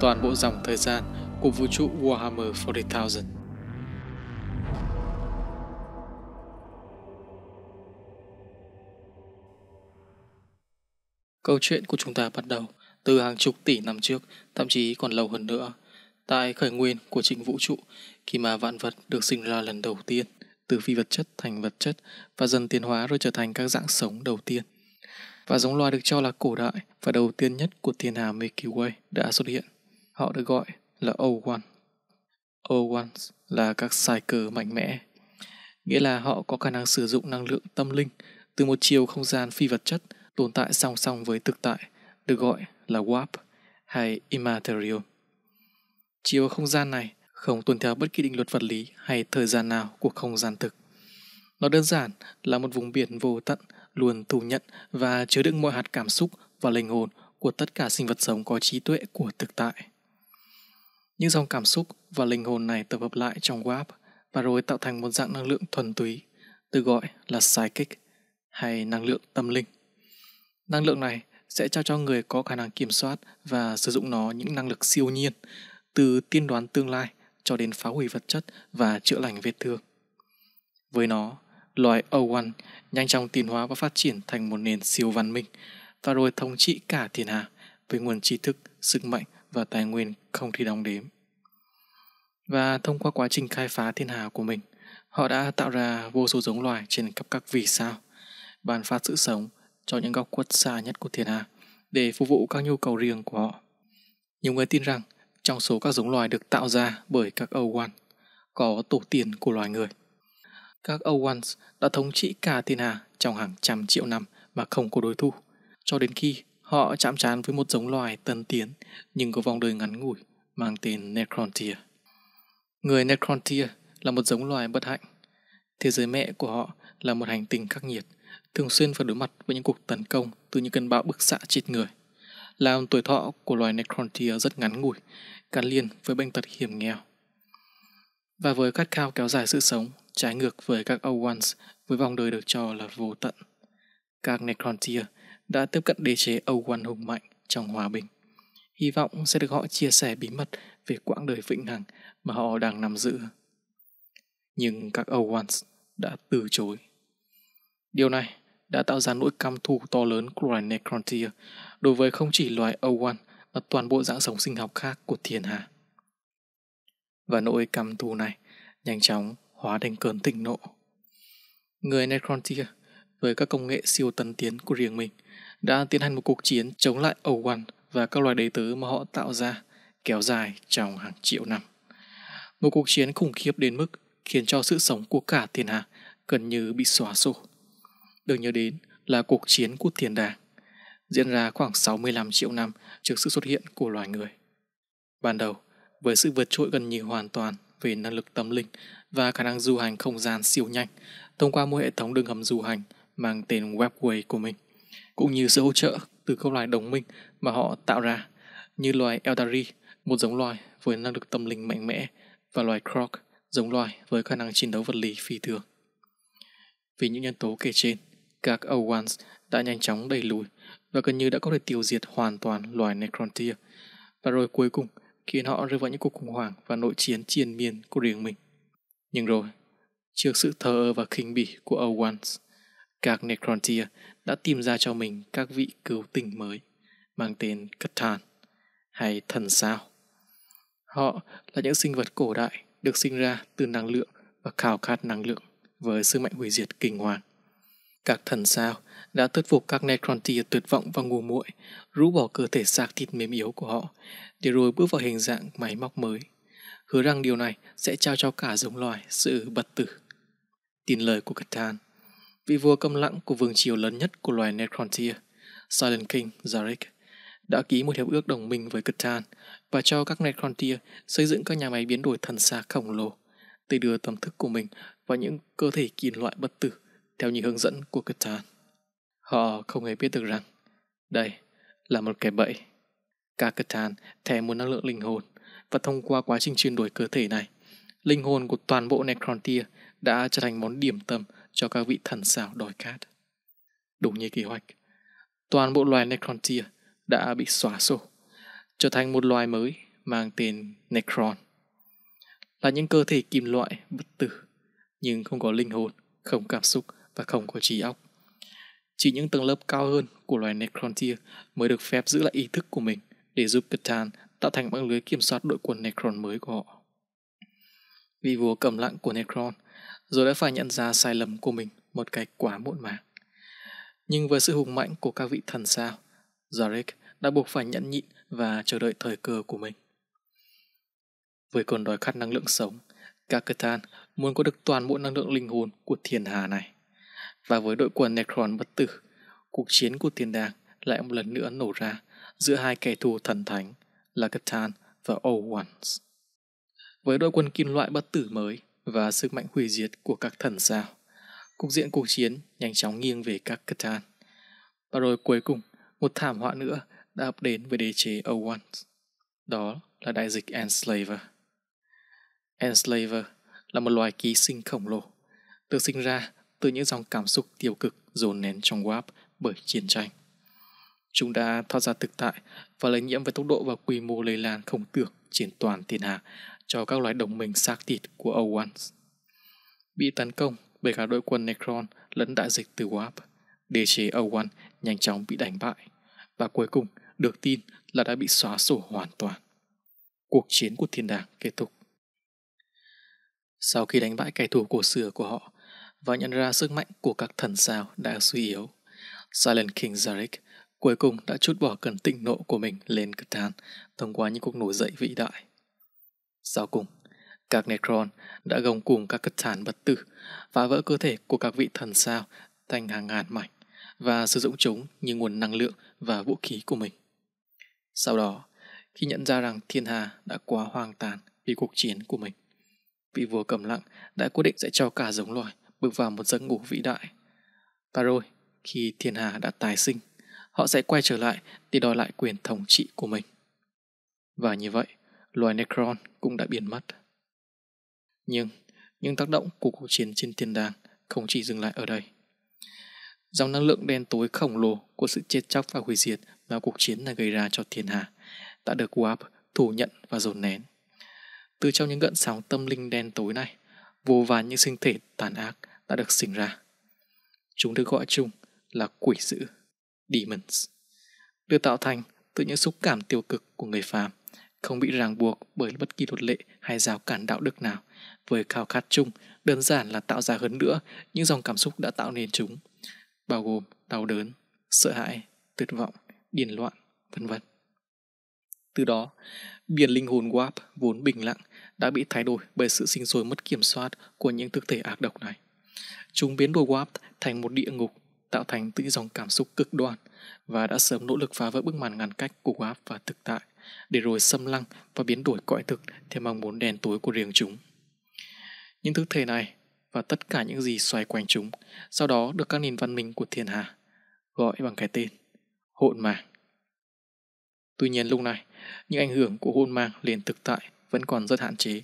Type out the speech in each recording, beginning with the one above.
toàn bộ dòng thời gian của vũ trụ Warhammer 40,000. Câu chuyện của chúng ta bắt đầu từ hàng chục tỷ năm trước, thậm chí còn lâu hơn nữa. Tại khởi nguyên của trình vũ trụ, khi mà vạn vật được sinh ra lần đầu tiên, từ phi vật chất thành vật chất và dần tiến hóa rồi trở thành các dạng sống đầu tiên. Và giống loài được cho là cổ đại và đầu tiên nhất của thiên hà Milky Way đã xuất hiện họ được gọi là O1. 1 là các sai cờ mạnh mẽ, nghĩa là họ có khả năng sử dụng năng lượng tâm linh từ một chiều không gian phi vật chất tồn tại song song với thực tại, được gọi là warp hay immaterial. Chiều không gian này không tuân theo bất kỳ định luật vật lý hay thời gian nào của không gian thực. Nó đơn giản là một vùng biển vô tận luôn thu nhận và chứa đựng mọi hạt cảm xúc và linh hồn của tất cả sinh vật sống có trí tuệ của thực tại. Những dòng cảm xúc và linh hồn này tập hợp lại trong warp và rồi tạo thành một dạng năng lượng thuần túy, được gọi là psychic hay năng lượng tâm linh. Năng lượng này sẽ trao cho người có khả năng kiểm soát và sử dụng nó những năng lực siêu nhiên, từ tiên đoán tương lai cho đến phá hủy vật chất và chữa lành vết thương. Với nó, loài o nhanh chóng tiến hóa và phát triển thành một nền siêu văn minh và rồi thống trị cả thiên hà với nguồn tri thức, sức mạnh và tài nguyên không thể đong đếm. Và thông qua quá trình khai phá thiên hà của mình, họ đã tạo ra vô số giống loài trên khắp các vì sao, bàn phát sự sống cho những góc quất xa nhất của thiên hà để phục vụ các nhu cầu riêng của họ. Nhiều người tin rằng trong số các giống loài được tạo ra bởi các Owans có tổ tiên của loài người. Các Owans đã thống trị cả thiên hà trong hàng trăm triệu năm mà không có đối thủ, cho đến khi Họ chạm trán với một giống loài tân tiến nhưng có vòng đời ngắn ngủi mang tên necrontia Người necrontia là một giống loài bất hạnh. Thế giới mẹ của họ là một hành tinh khắc nghiệt, thường xuyên phải đối mặt với những cuộc tấn công từ những cơn bão bức xạ chết người. Làm tuổi thọ của loài necrontia rất ngắn ngủi, gắn liền với bệnh tật hiểm nghèo. Và với khát khao kéo dài sự sống, trái ngược với các Owans với vòng đời được cho là vô tận. Các necrontia đã tiếp cận đế chế Âu Quan hùng mạnh trong hòa bình. Hy vọng sẽ được họ chia sẻ bí mật về quãng đời vĩnh hằng mà họ đang nắm giữ. Nhưng các Âu Ones đã từ chối. Điều này đã tạo ra nỗi căm thù to lớn của loài Necrontia đối với không chỉ loài Âu One mà toàn bộ dạng sống sinh học khác của thiên hà. Và nỗi căm thù này nhanh chóng hóa thành cơn thịnh nộ. Người Necrontia với các công nghệ siêu tân tiến của riêng mình đã tiến hành một cuộc chiến chống lại Âu Quan và các loài đế tứ mà họ tạo ra kéo dài trong hàng triệu năm. Một cuộc chiến khủng khiếp đến mức khiến cho sự sống của cả thiên hạ gần như bị xóa sổ. Được nhớ đến là cuộc chiến của tiền đàng, diễn ra khoảng 65 triệu năm trước sự xuất hiện của loài người. Ban đầu, với sự vượt trội gần như hoàn toàn về năng lực tâm linh và khả năng du hành không gian siêu nhanh thông qua một hệ thống đường hầm du hành mang tên Webway của mình cũng như sự hỗ trợ từ các loài đồng minh mà họ tạo ra như loài Eldari, một giống loài với năng lực tâm linh mạnh mẽ và loài Krog, giống loài với khả năng chiến đấu vật lý phi thường. Vì những nhân tố kể trên, các Owans đã nhanh chóng đẩy lùi và gần như đã có thể tiêu diệt hoàn toàn loài Necrontyr và rồi cuối cùng khiến họ rơi vào những cuộc khủng hoảng và nội chiến triền miên của riêng mình. Nhưng rồi, trước sự thờ ơ và khinh bỉ của Owans, các Necrontyr đã tìm ra cho mình các vị cứu tinh mới mang tên Catan hay thần sao. Họ là những sinh vật cổ đại được sinh ra từ năng lượng và khao khát năng lượng với sức mạnh hủy diệt kinh hoàng. Các thần sao đã thuyết phục các Necrontyr tuyệt vọng và ngu muội, rũ bỏ cơ thể xác thịt mềm yếu của họ, để rồi bước vào hình dạng máy móc mới, hứa rằng điều này sẽ trao cho cả giống loài sự bất tử. Tin lời của Catan, vị vua câm lặng của vương triều lớn nhất của loài Necrontyr, Silent King Zarek, đã ký một hiệp ước đồng minh với Catan và cho các Necrontyr xây dựng các nhà máy biến đổi thần xa khổng lồ để đưa tâm thức của mình và những cơ thể kim loại bất tử theo những hướng dẫn của Catan. Họ không hề biết được rằng đây là một kẻ bẫy. Kakatan thèm một năng lượng linh hồn và thông qua quá trình chuyển đổi cơ thể này, linh hồn của toàn bộ Necrontyr đã trở thành món điểm tâm cho các vị thần sao đòi cát. Đúng như kế hoạch, toàn bộ loài Necrontia đã bị xóa sổ, trở thành một loài mới mang tên Necron. Là những cơ thể kim loại bất tử, nhưng không có linh hồn, không cảm xúc và không có trí óc. Chỉ những tầng lớp cao hơn của loài Necrontia mới được phép giữ lại ý thức của mình để giúp Catan tạo thành mạng lưới kiểm soát đội quân Necron mới của họ. Vì vua cầm lặng của Necron – rồi đã phải nhận ra sai lầm của mình một cách quá muộn màng. Nhưng với sự hùng mạnh của các vị thần sao, Zarek đã buộc phải nhẫn nhịn và chờ đợi thời cơ của mình. Với cơn đòi khát năng lượng sống, Kakatan muốn có được toàn bộ năng lượng linh hồn của thiên hà này. Và với đội quân Necron bất tử, cuộc chiến của thiên đàng lại một lần nữa nổ ra giữa hai kẻ thù thần thánh là Katan và Owans. Với đội quân kim loại bất tử mới, và sức mạnh hủy diệt của các thần sao. Cục diện cuộc chiến nhanh chóng nghiêng về các Catan. Và rồi cuối cùng, một thảm họa nữa đã ập đến với đế chế Owen. Đó là đại dịch Enslaver. Enslaver là một loài ký sinh khổng lồ, được sinh ra từ những dòng cảm xúc tiêu cực dồn nén trong warp bởi chiến tranh. Chúng đã thoát ra thực tại và lây nhiễm với tốc độ và quy mô lây lan không tưởng trên toàn thiên hạ cho các loài đồng minh xác thịt của Owans. Bị tấn công bởi cả đội quân Necron lẫn đại dịch từ Warp, đế chế Owen nhanh chóng bị đánh bại và cuối cùng được tin là đã bị xóa sổ hoàn toàn. Cuộc chiến của thiên đàng kết thúc. Sau khi đánh bại kẻ thù cổ xưa của họ và nhận ra sức mạnh của các thần sao đã suy yếu, Silent King Zarek cuối cùng đã chút bỏ cơn tịnh nộ của mình lên Catan thông qua những cuộc nổi dậy vĩ đại. Sau cùng, các Necron đã gồng cùng các cất tràn bất tử, phá vỡ cơ thể của các vị thần sao thành hàng ngàn mảnh và sử dụng chúng như nguồn năng lượng và vũ khí của mình. Sau đó, khi nhận ra rằng thiên hà đã quá hoang tàn vì cuộc chiến của mình, vị vua cầm lặng đã quyết định sẽ cho cả giống loài bước vào một giấc ngủ vĩ đại. Và rồi, khi thiên hà đã tái sinh, họ sẽ quay trở lại để đòi lại quyền thống trị của mình. Và như vậy, loài Necron cũng đã biến mất. Nhưng, những tác động của cuộc chiến trên thiên đàng không chỉ dừng lại ở đây. Dòng năng lượng đen tối khổng lồ của sự chết chóc và hủy diệt mà cuộc chiến đã gây ra cho thiên hà đã được Warp thủ nhận và dồn nén. Từ trong những gợn sóng tâm linh đen tối này, vô vàn những sinh thể tàn ác đã được sinh ra. Chúng được gọi chung là quỷ dữ, demons, được tạo thành từ những xúc cảm tiêu cực của người phàm không bị ràng buộc bởi bất kỳ luật lệ hay rào cản đạo đức nào với khao khát chung đơn giản là tạo ra hơn nữa những dòng cảm xúc đã tạo nên chúng bao gồm đau đớn sợ hãi tuyệt vọng điên loạn vân vân từ đó biển linh hồn warp vốn bình lặng đã bị thay đổi bởi sự sinh sôi mất kiểm soát của những thực thể ác độc này chúng biến đổi warp thành một địa ngục tạo thành tự dòng cảm xúc cực đoan và đã sớm nỗ lực phá vỡ bức màn ngăn cách của warp và thực tại để rồi xâm lăng và biến đổi cõi thực theo mong muốn đen tối của riêng chúng. Những thức thể này và tất cả những gì xoay quanh chúng sau đó được các nền văn minh của thiên hà gọi bằng cái tên hỗn mang. Tuy nhiên lúc này, những ảnh hưởng của hỗn mang liền thực tại vẫn còn rất hạn chế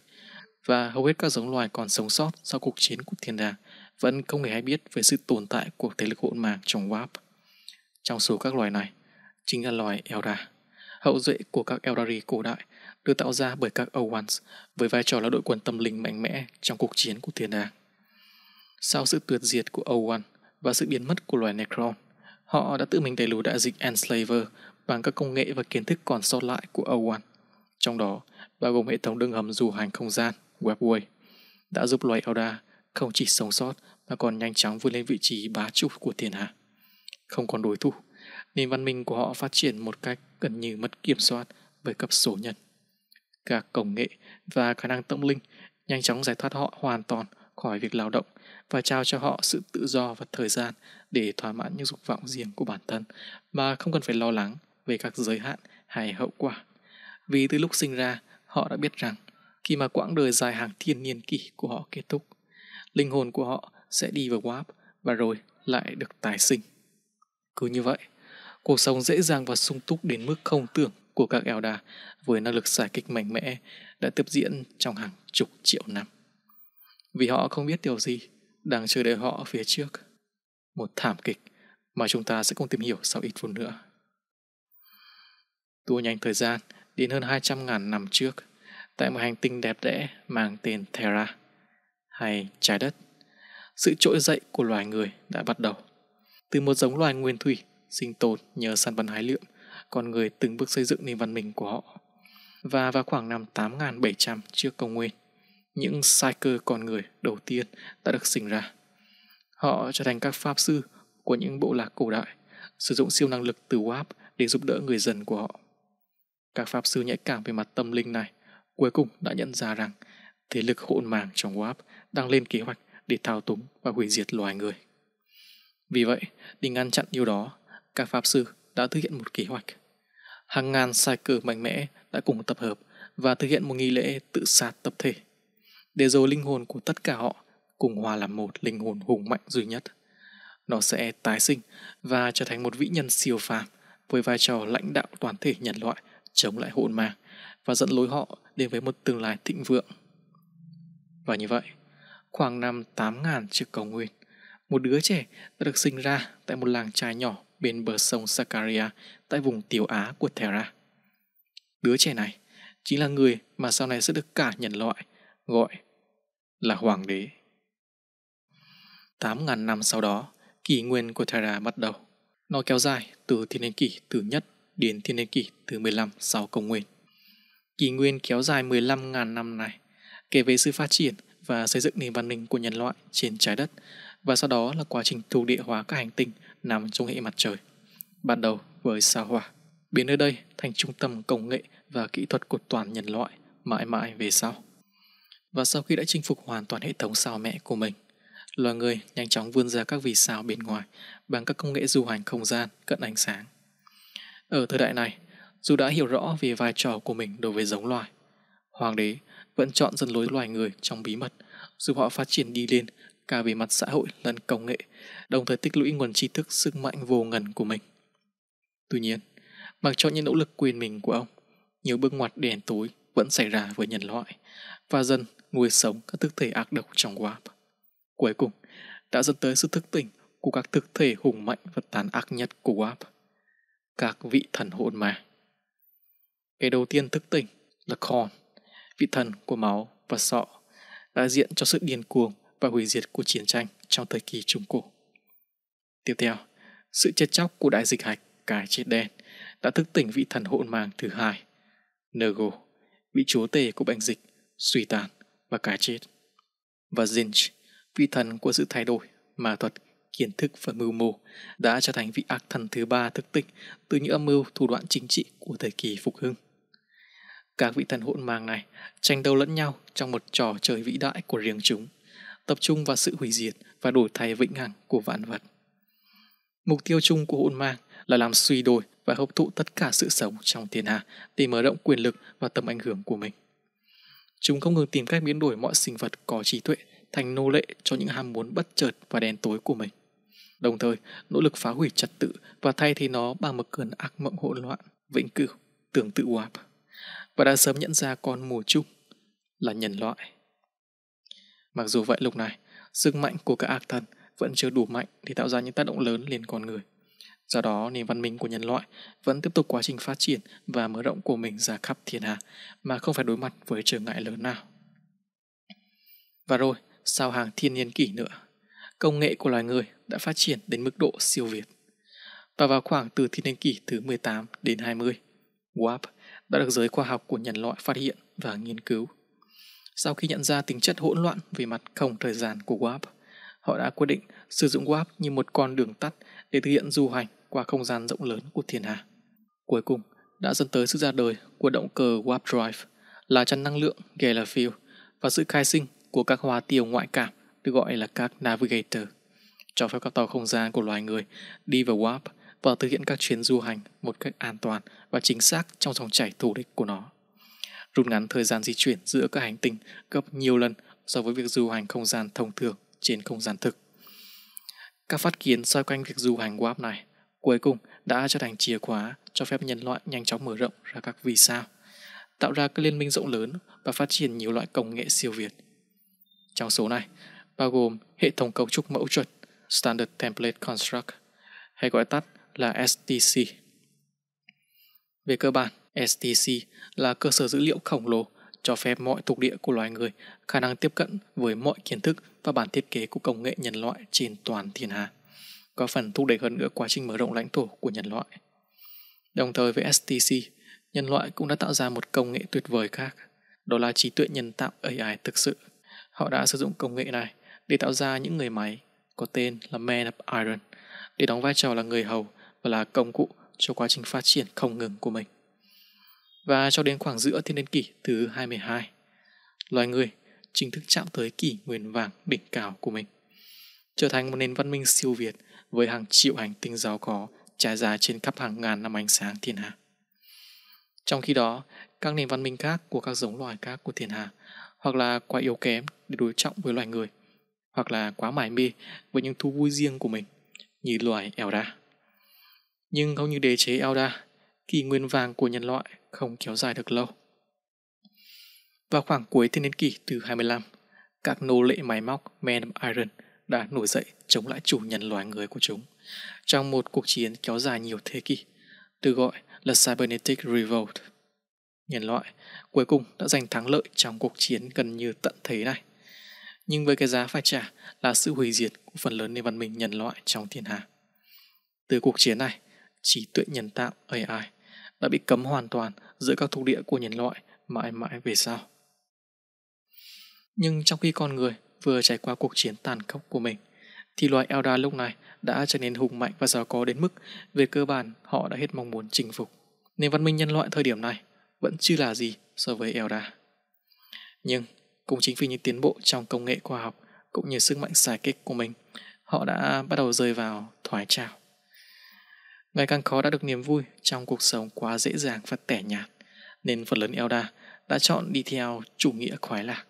và hầu hết các giống loài còn sống sót sau cuộc chiến của thiên đàng vẫn không hề hay biết về sự tồn tại của thế lực hỗn mang trong WAP. Trong số các loài này, chính là loài Elda hậu duệ của các Eldari cổ đại, được tạo ra bởi các Owans với vai trò là đội quân tâm linh mạnh mẽ trong cuộc chiến của thiên đàng. Sau sự tuyệt diệt của Owan và sự biến mất của loài Necron, họ đã tự mình đẩy lùi đại dịch Enslaver bằng các công nghệ và kiến thức còn sót lại của Owan, trong đó bao gồm hệ thống đường hầm du hành không gian Webway, đã giúp loài Eldar không chỉ sống sót mà còn nhanh chóng vươn lên vị trí bá chủ của thiên hạ. Không còn đối thủ nền văn minh của họ phát triển một cách gần như mất kiểm soát với cấp số nhân. Các công nghệ và khả năng tâm linh nhanh chóng giải thoát họ hoàn toàn khỏi việc lao động và trao cho họ sự tự do và thời gian để thỏa mãn những dục vọng riêng của bản thân mà không cần phải lo lắng về các giới hạn hay hậu quả. Vì từ lúc sinh ra, họ đã biết rằng khi mà quãng đời dài hàng thiên niên kỷ của họ kết thúc, linh hồn của họ sẽ đi vào warp và rồi lại được tái sinh. Cứ như vậy, Cuộc sống dễ dàng và sung túc đến mức không tưởng của các Elda với năng lực giải kịch mạnh mẽ đã tiếp diễn trong hàng chục triệu năm. Vì họ không biết điều gì đang chờ đợi họ phía trước. Một thảm kịch mà chúng ta sẽ không tìm hiểu sau ít phút nữa. Tua nhanh thời gian đến hơn 200.000 năm trước tại một hành tinh đẹp đẽ mang tên Terra hay trái đất. Sự trỗi dậy của loài người đã bắt đầu. Từ một giống loài nguyên thủy sinh tồn nhờ săn bắn hái lượm, con người từng bước xây dựng nền văn minh của họ. Và vào khoảng năm 8700 trước công nguyên, những sai cơ con người đầu tiên đã được sinh ra. Họ trở thành các pháp sư của những bộ lạc cổ đại, sử dụng siêu năng lực từ Wap để giúp đỡ người dân của họ. Các pháp sư nhạy cảm về mặt tâm linh này cuối cùng đã nhận ra rằng thế lực hỗn màng trong Wap đang lên kế hoạch để thao túng và hủy diệt loài người. Vì vậy, để ngăn chặn điều đó, các pháp sư đã thực hiện một kế hoạch. Hàng ngàn sai cử mạnh mẽ đã cùng tập hợp và thực hiện một nghi lễ tự sát tập thể. Để rồi linh hồn của tất cả họ cùng hòa làm một linh hồn hùng mạnh duy nhất. Nó sẽ tái sinh và trở thành một vĩ nhân siêu phàm với vai trò lãnh đạo toàn thể nhân loại chống lại hồn ma và dẫn lối họ đến với một tương lai thịnh vượng. Và như vậy, khoảng năm 8.000 trước cầu nguyên, một đứa trẻ đã được sinh ra tại một làng trai nhỏ bên bờ sông Sakaria tại vùng Tiểu Á của Thera. Đứa trẻ này chính là người mà sau này sẽ được cả nhân loại gọi là hoàng đế. Tám ngàn năm sau đó, kỷ nguyên của Thera bắt đầu. Nó kéo dài từ thiên niên kỷ thứ nhất đến thiên niên kỷ thứ 15 sau công nguyên. Kỷ nguyên kéo dài 15.000 năm này kể về sự phát triển và xây dựng nền văn minh của nhân loại trên trái đất và sau đó là quá trình thu địa hóa các hành tinh nằm trong hệ mặt trời. Ban đầu với sao hỏa, biến nơi đây thành trung tâm công nghệ và kỹ thuật của toàn nhân loại mãi mãi về sau. Và sau khi đã chinh phục hoàn toàn hệ thống sao mẹ của mình, loài người nhanh chóng vươn ra các vì sao bên ngoài bằng các công nghệ du hành không gian cận ánh sáng. Ở thời đại này, dù đã hiểu rõ về vai trò của mình đối với giống loài, hoàng đế vẫn chọn dân lối loài người trong bí mật, giúp họ phát triển đi lên cả về mặt xã hội lẫn công nghệ, đồng thời tích lũy nguồn tri thức sức mạnh vô ngần của mình. Tuy nhiên, mặc cho những nỗ lực quyền mình của ông, nhiều bước ngoặt đèn tối vẫn xảy ra với nhân loại và dần nuôi sống các thức thể ác độc trong WAP. Cuối cùng, đã dẫn tới sự thức tỉnh của các thực thể hùng mạnh và tàn ác nhất của WAP, các vị thần hồn ma. Cái đầu tiên thức tỉnh là Khon, vị thần của máu và sọ, đại diện cho sự điên cuồng và hủy diệt của chiến tranh trong thời kỳ Trung Cổ. Tiếp theo, sự chết chóc của đại dịch hạch cái chết đen đã thức tỉnh vị thần hỗn mang thứ hai, Nergo, vị chúa tể của bệnh dịch, suy tàn và cái chết, và Zinch, vị thần của sự thay đổi, ma thuật, kiến thức và mưu mô đã trở thành vị ác thần thứ ba thức tỉnh từ những âm mưu thủ đoạn chính trị của thời kỳ phục hưng. Các vị thần hỗn mang này tranh đấu lẫn nhau trong một trò chơi vĩ đại của riêng chúng tập trung vào sự hủy diệt và đổi thay vĩnh hằng của vạn vật. Mục tiêu chung của hỗn mang là làm suy đồi và hấp thụ tất cả sự sống trong thiên hạ để mở rộng quyền lực và tầm ảnh hưởng của mình. Chúng không ngừng tìm cách biến đổi mọi sinh vật có trí tuệ thành nô lệ cho những ham muốn bất chợt và đen tối của mình. Đồng thời, nỗ lực phá hủy trật tự và thay thế nó bằng một cơn ác mộng hỗn loạn, vĩnh cửu, tưởng tự uap. Và đã sớm nhận ra con mùa chung là nhân loại. Mặc dù vậy lúc này, sức mạnh của các ác thần vẫn chưa đủ mạnh để tạo ra những tác động lớn lên con người. Do đó, nền văn minh của nhân loại vẫn tiếp tục quá trình phát triển và mở rộng của mình ra khắp thiên hạ mà không phải đối mặt với trở ngại lớn nào. Và rồi, sau hàng thiên niên kỷ nữa, công nghệ của loài người đã phát triển đến mức độ siêu việt. Và vào khoảng từ thiên niên kỷ thứ 18 đến 20, warp đã được giới khoa học của nhân loại phát hiện và nghiên cứu sau khi nhận ra tính chất hỗn loạn về mặt không thời gian của warp, họ đã quyết định sử dụng warp như một con đường tắt để thực hiện du hành qua không gian rộng lớn của thiên hà. Cuối cùng, đã dẫn tới sự ra đời của động cơ Warp Drive là chăn năng lượng Gala Fuel và sự khai sinh của các hoa tiêu ngoại cảm được gọi là các Navigator, cho phép các tàu không gian của loài người đi vào Warp và thực hiện các chuyến du hành một cách an toàn và chính xác trong dòng chảy thù địch của nó rút ngắn thời gian di chuyển giữa các hành tinh gấp nhiều lần so với việc du hành không gian thông thường trên không gian thực. Các phát kiến xoay quanh việc du hành warp này cuối cùng đã trở thành chìa khóa cho phép nhân loại nhanh chóng mở rộng ra các vì sao, tạo ra các liên minh rộng lớn và phát triển nhiều loại công nghệ siêu việt. Trong số này, bao gồm hệ thống cấu trúc mẫu chuẩn Standard Template Construct hay gọi tắt là STC. Về cơ bản, STC là cơ sở dữ liệu khổng lồ cho phép mọi thuộc địa của loài người khả năng tiếp cận với mọi kiến thức và bản thiết kế của công nghệ nhân loại trên toàn thiên hà, có phần thúc đẩy hơn nữa quá trình mở rộng lãnh thổ của nhân loại. Đồng thời với STC, nhân loại cũng đã tạo ra một công nghệ tuyệt vời khác, đó là trí tuệ nhân tạo AI thực sự. Họ đã sử dụng công nghệ này để tạo ra những người máy có tên là Man of Iron để đóng vai trò là người hầu và là công cụ cho quá trình phát triển không ngừng của mình và cho đến khoảng giữa thiên niên kỷ thứ 22, loài người chính thức chạm tới kỷ nguyên vàng đỉnh cao của mình, trở thành một nền văn minh siêu việt với hàng triệu hành tinh giàu có trải dài trên khắp hàng ngàn năm ánh sáng thiên hà. Trong khi đó, các nền văn minh khác của các giống loài khác của thiên hà hoặc là quá yếu kém để đối trọng với loài người, hoặc là quá mải mê với những thú vui riêng của mình, như loài Elda. Nhưng không như đế chế Elda, kỷ nguyên vàng của nhân loại không kéo dài được lâu. Vào khoảng cuối thiên niên kỷ thứ 25, các nô lệ máy móc Men of Iron đã nổi dậy chống lại chủ nhân loài người của chúng trong một cuộc chiến kéo dài nhiều thế kỷ, được gọi là Cybernetic Revolt. Nhân loại cuối cùng đã giành thắng lợi trong cuộc chiến gần như tận thế này, nhưng với cái giá phải trả là sự hủy diệt của phần lớn nền văn minh nhân loại trong thiên hà. Từ cuộc chiến này, trí tuệ nhân tạo AI đã bị cấm hoàn toàn giữa các thuộc địa của nhân loại mãi mãi về sau. Nhưng trong khi con người vừa trải qua cuộc chiến tàn khốc của mình, thì loài Elda lúc này đã trở nên hùng mạnh và giàu có đến mức về cơ bản họ đã hết mong muốn chinh phục. Nền văn minh nhân loại thời điểm này vẫn chưa là gì so với Elda. Nhưng cũng chính vì những tiến bộ trong công nghệ khoa học cũng như sức mạnh xài kích của mình, họ đã bắt đầu rơi vào thoái trào. Ngày càng khó đã được niềm vui trong cuộc sống quá dễ dàng và tẻ nhạt, nên phần lớn Elda đã chọn đi theo chủ nghĩa khoái lạc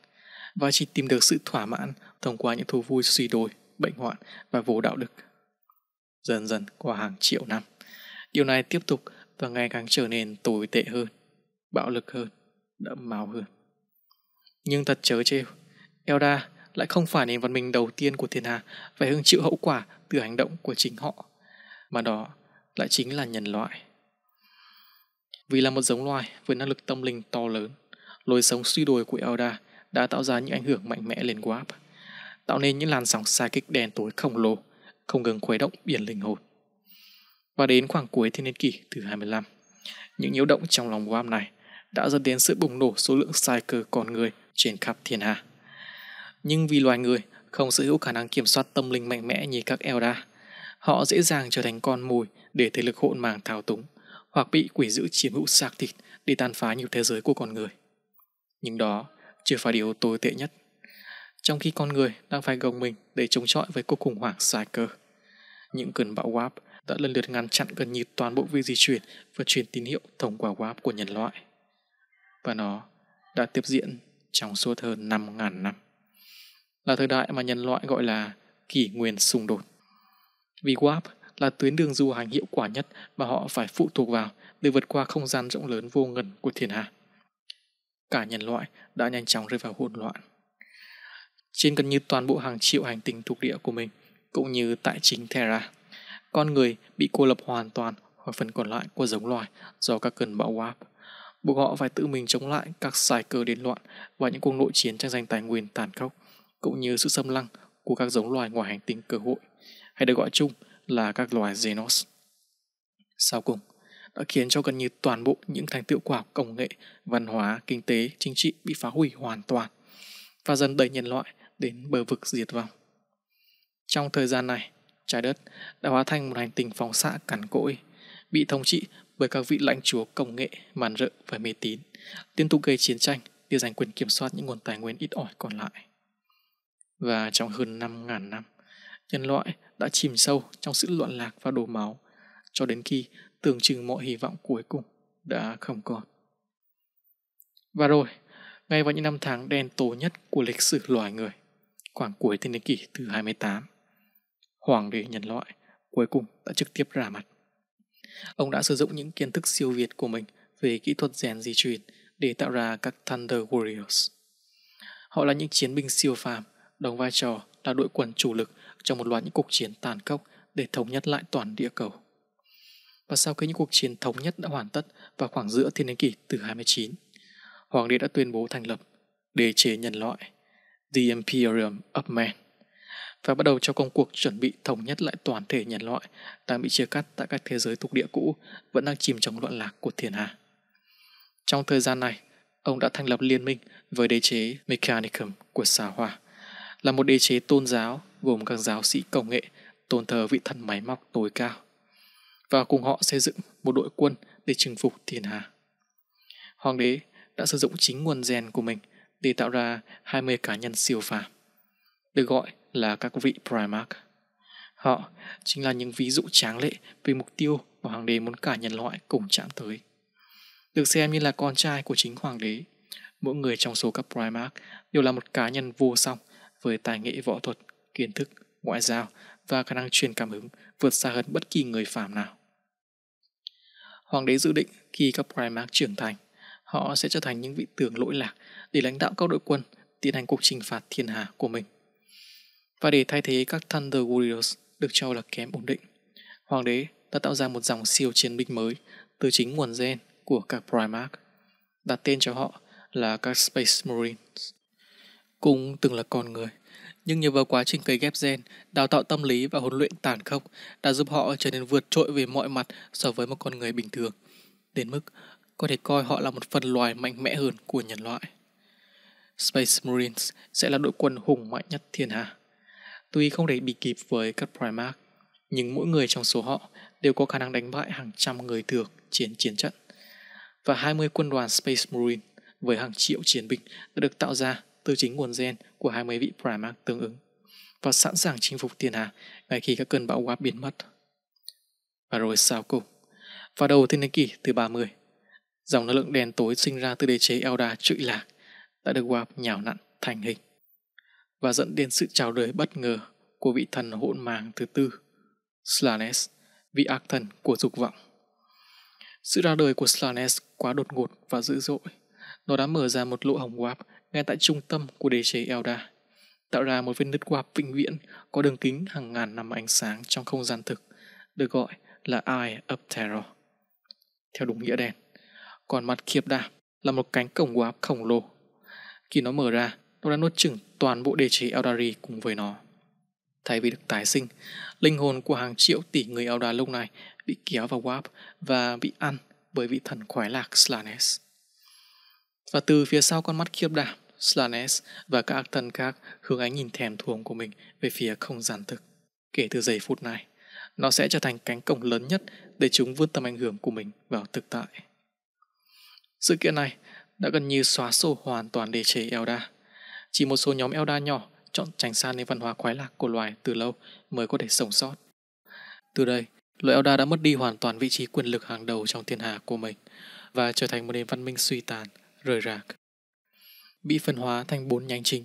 và chỉ tìm được sự thỏa mãn thông qua những thú vui suy đồi, bệnh hoạn và vô đạo đức. Dần dần qua hàng triệu năm, điều này tiếp tục và ngày càng trở nên tồi tệ hơn, bạo lực hơn, đẫm máu hơn. Nhưng thật chớ trêu, Elda lại không phải nền văn minh đầu tiên của thiên hà phải hứng chịu hậu quả từ hành động của chính họ, mà đó lại chính là nhân loại. Vì là một giống loài với năng lực tâm linh to lớn, lối sống suy đồi của Elda đã tạo ra những ảnh hưởng mạnh mẽ lên Warp, tạo nên những làn sóng sai kích đen tối khổng lồ, không ngừng khuấy động biển linh hồn. Và đến khoảng cuối thiên niên kỷ thứ 25, những nhiễu động trong lòng Warp này đã dẫn đến sự bùng nổ số lượng Sai cycle con người trên khắp thiên hạ. Nhưng vì loài người không sở hữu khả năng kiểm soát tâm linh mạnh mẽ như các Elda, họ dễ dàng trở thành con mồi để thế lực hỗn màng thao túng, hoặc bị quỷ dữ chiếm hữu xác thịt để tàn phá nhiều thế giới của con người. Nhưng đó chưa phải điều tồi tệ nhất. Trong khi con người đang phải gồng mình để chống chọi với cuộc khủng hoảng sai cơ, những cơn bão warp đã lần lượt ngăn chặn gần như toàn bộ việc di chuyển và truyền tín hiệu thông qua warp của nhân loại. Và nó đã tiếp diễn trong suốt hơn năm ngàn năm. Là thời đại mà nhân loại gọi là kỷ nguyên xung đột. Vì warp là tuyến đường du hành hiệu quả nhất mà họ phải phụ thuộc vào để vượt qua không gian rộng lớn vô ngần của thiên hà. Cả nhân loại đã nhanh chóng rơi vào hỗn loạn. Trên gần như toàn bộ hàng triệu hành tinh thuộc địa của mình, cũng như tại chính Terra, con người bị cô lập hoàn toàn hoặc phần còn lại của giống loài do các cơn bão warp buộc họ phải tự mình chống lại các xài cơ đến loạn và những cuộc nội chiến tranh giành tài nguyên tàn khốc, cũng như sự xâm lăng của các giống loài ngoài hành tinh cơ hội, hay được gọi chung là các loài Xenos. Sau cùng, đã khiến cho gần như toàn bộ những thành tựu khoa học công nghệ, văn hóa, kinh tế, chính trị bị phá hủy hoàn toàn và dần đẩy nhân loại đến bờ vực diệt vong. Trong thời gian này, trái đất đã hóa thành một hành tinh phóng xạ cằn cỗi, bị thống trị bởi các vị lãnh chúa công nghệ, màn rợ và mê tín, liên tục gây chiến tranh để giành quyền kiểm soát những nguồn tài nguyên ít ỏi còn lại. Và trong hơn 5.000 năm, nhân loại đã chìm sâu trong sự loạn lạc và đổ máu, cho đến khi tưởng chừng mọi hy vọng cuối cùng đã không còn. Và rồi, ngay vào những năm tháng đen tối nhất của lịch sử loài người, khoảng cuối thế kỷ thứ 28, hoàng đế nhân loại cuối cùng đã trực tiếp ra mặt. Ông đã sử dụng những kiến thức siêu việt của mình về kỹ thuật rèn di truyền để tạo ra các Thunder Warriors. Họ là những chiến binh siêu phàm, đóng vai trò là đội quân chủ lực trong một loạt những cuộc chiến tàn khốc để thống nhất lại toàn địa cầu. Và sau khi những cuộc chiến thống nhất đã hoàn tất vào khoảng giữa thiên niên kỷ thứ 29, Hoàng đế đã tuyên bố thành lập đế chế nhân loại The Imperium of Man và bắt đầu cho công cuộc chuẩn bị thống nhất lại toàn thể nhân loại đang bị chia cắt tại các thế giới thuộc địa cũ vẫn đang chìm trong loạn lạc của thiên hạ. Trong thời gian này, ông đã thành lập liên minh với đế chế Mechanicum của xà Hòa, là một đế chế tôn giáo gồm các giáo sĩ công nghệ tôn thờ vị thần máy móc tối cao và cùng họ xây dựng một đội quân để chinh phục thiên hà. Hoàng đế đã sử dụng chính nguồn gen của mình để tạo ra 20 cá nhân siêu phàm, được gọi là các vị Primarch. Họ chính là những ví dụ tráng lệ về mục tiêu mà hoàng đế muốn cả nhân loại cùng chạm tới. Được xem như là con trai của chính hoàng đế, mỗi người trong số các Primarch đều là một cá nhân vô song với tài nghệ võ thuật kiến thức, ngoại giao và khả năng truyền cảm hứng vượt xa hơn bất kỳ người phàm nào. Hoàng đế dự định khi các Primarch trưởng thành, họ sẽ trở thành những vị tướng lỗi lạc để lãnh đạo các đội quân tiến hành cuộc trừng phạt thiên hà của mình. Và để thay thế các Thunder Warriors được cho là kém ổn định, Hoàng đế đã tạo ra một dòng siêu chiến binh mới từ chính nguồn gen của các Primarch, đặt tên cho họ là các Space Marines. Cũng từng là con người, nhưng nhờ vào quá trình cấy ghép gen, đào tạo tâm lý và huấn luyện tàn khốc đã giúp họ trở nên vượt trội về mọi mặt so với một con người bình thường, đến mức có thể coi họ là một phần loài mạnh mẽ hơn của nhân loại. Space Marines sẽ là đội quân hùng mạnh nhất thiên hạ. Tuy không thể bị kịp với các Primarch, nhưng mỗi người trong số họ đều có khả năng đánh bại hàng trăm người thường chiến chiến trận. Và 20 quân đoàn Space Marine với hàng triệu chiến binh đã được tạo ra từ chính nguồn gen của 20 vị Primarch tương ứng và sẵn sàng chinh phục thiên hà ngay khi các cơn bão quá biến mất. Và rồi sao cùng, vào đầu thiên niên kỷ thứ 30, dòng năng lượng đen tối sinh ra từ đế chế Elda trụi lạc đã được Warp nhào nặn thành hình và dẫn đến sự chào đời bất ngờ của vị thần hỗn màng thứ tư, Slanes, vị ác thần của dục vọng. Sự ra đời của Slanes quá đột ngột và dữ dội. Nó đã mở ra một lỗ hổng Warp ngay tại trung tâm của đế chế Elda, tạo ra một vết nứt quạp vĩnh viễn có đường kính hàng ngàn năm ánh sáng trong không gian thực, được gọi là Eye of Terror. Theo đúng nghĩa đen, còn mặt kiệp đạp là một cánh cổng quáp khổng lồ. Khi nó mở ra, nó đã nuốt chửng toàn bộ đế chế Eldari cùng với nó. Thay vì được tái sinh, linh hồn của hàng triệu tỷ người Eldar lúc này bị kéo vào Warp và bị ăn bởi vị thần khoái lạc Slanes. Và từ phía sau con mắt khiếp đảm, Slanes và các ác thân khác hướng ánh nhìn thèm thuồng của mình về phía không gian thực. Kể từ giây phút này, nó sẽ trở thành cánh cổng lớn nhất để chúng vươn tầm ảnh hưởng của mình vào thực tại. Sự kiện này đã gần như xóa sổ hoàn toàn đề chế Elda. Chỉ một số nhóm Elda nhỏ chọn tránh xa nền văn hóa khoái lạc của loài từ lâu mới có thể sống sót. Từ đây, loài Elda đã mất đi hoàn toàn vị trí quyền lực hàng đầu trong thiên hà của mình và trở thành một nền văn minh suy tàn, rời rạc bị phân hóa thành bốn nhánh chính,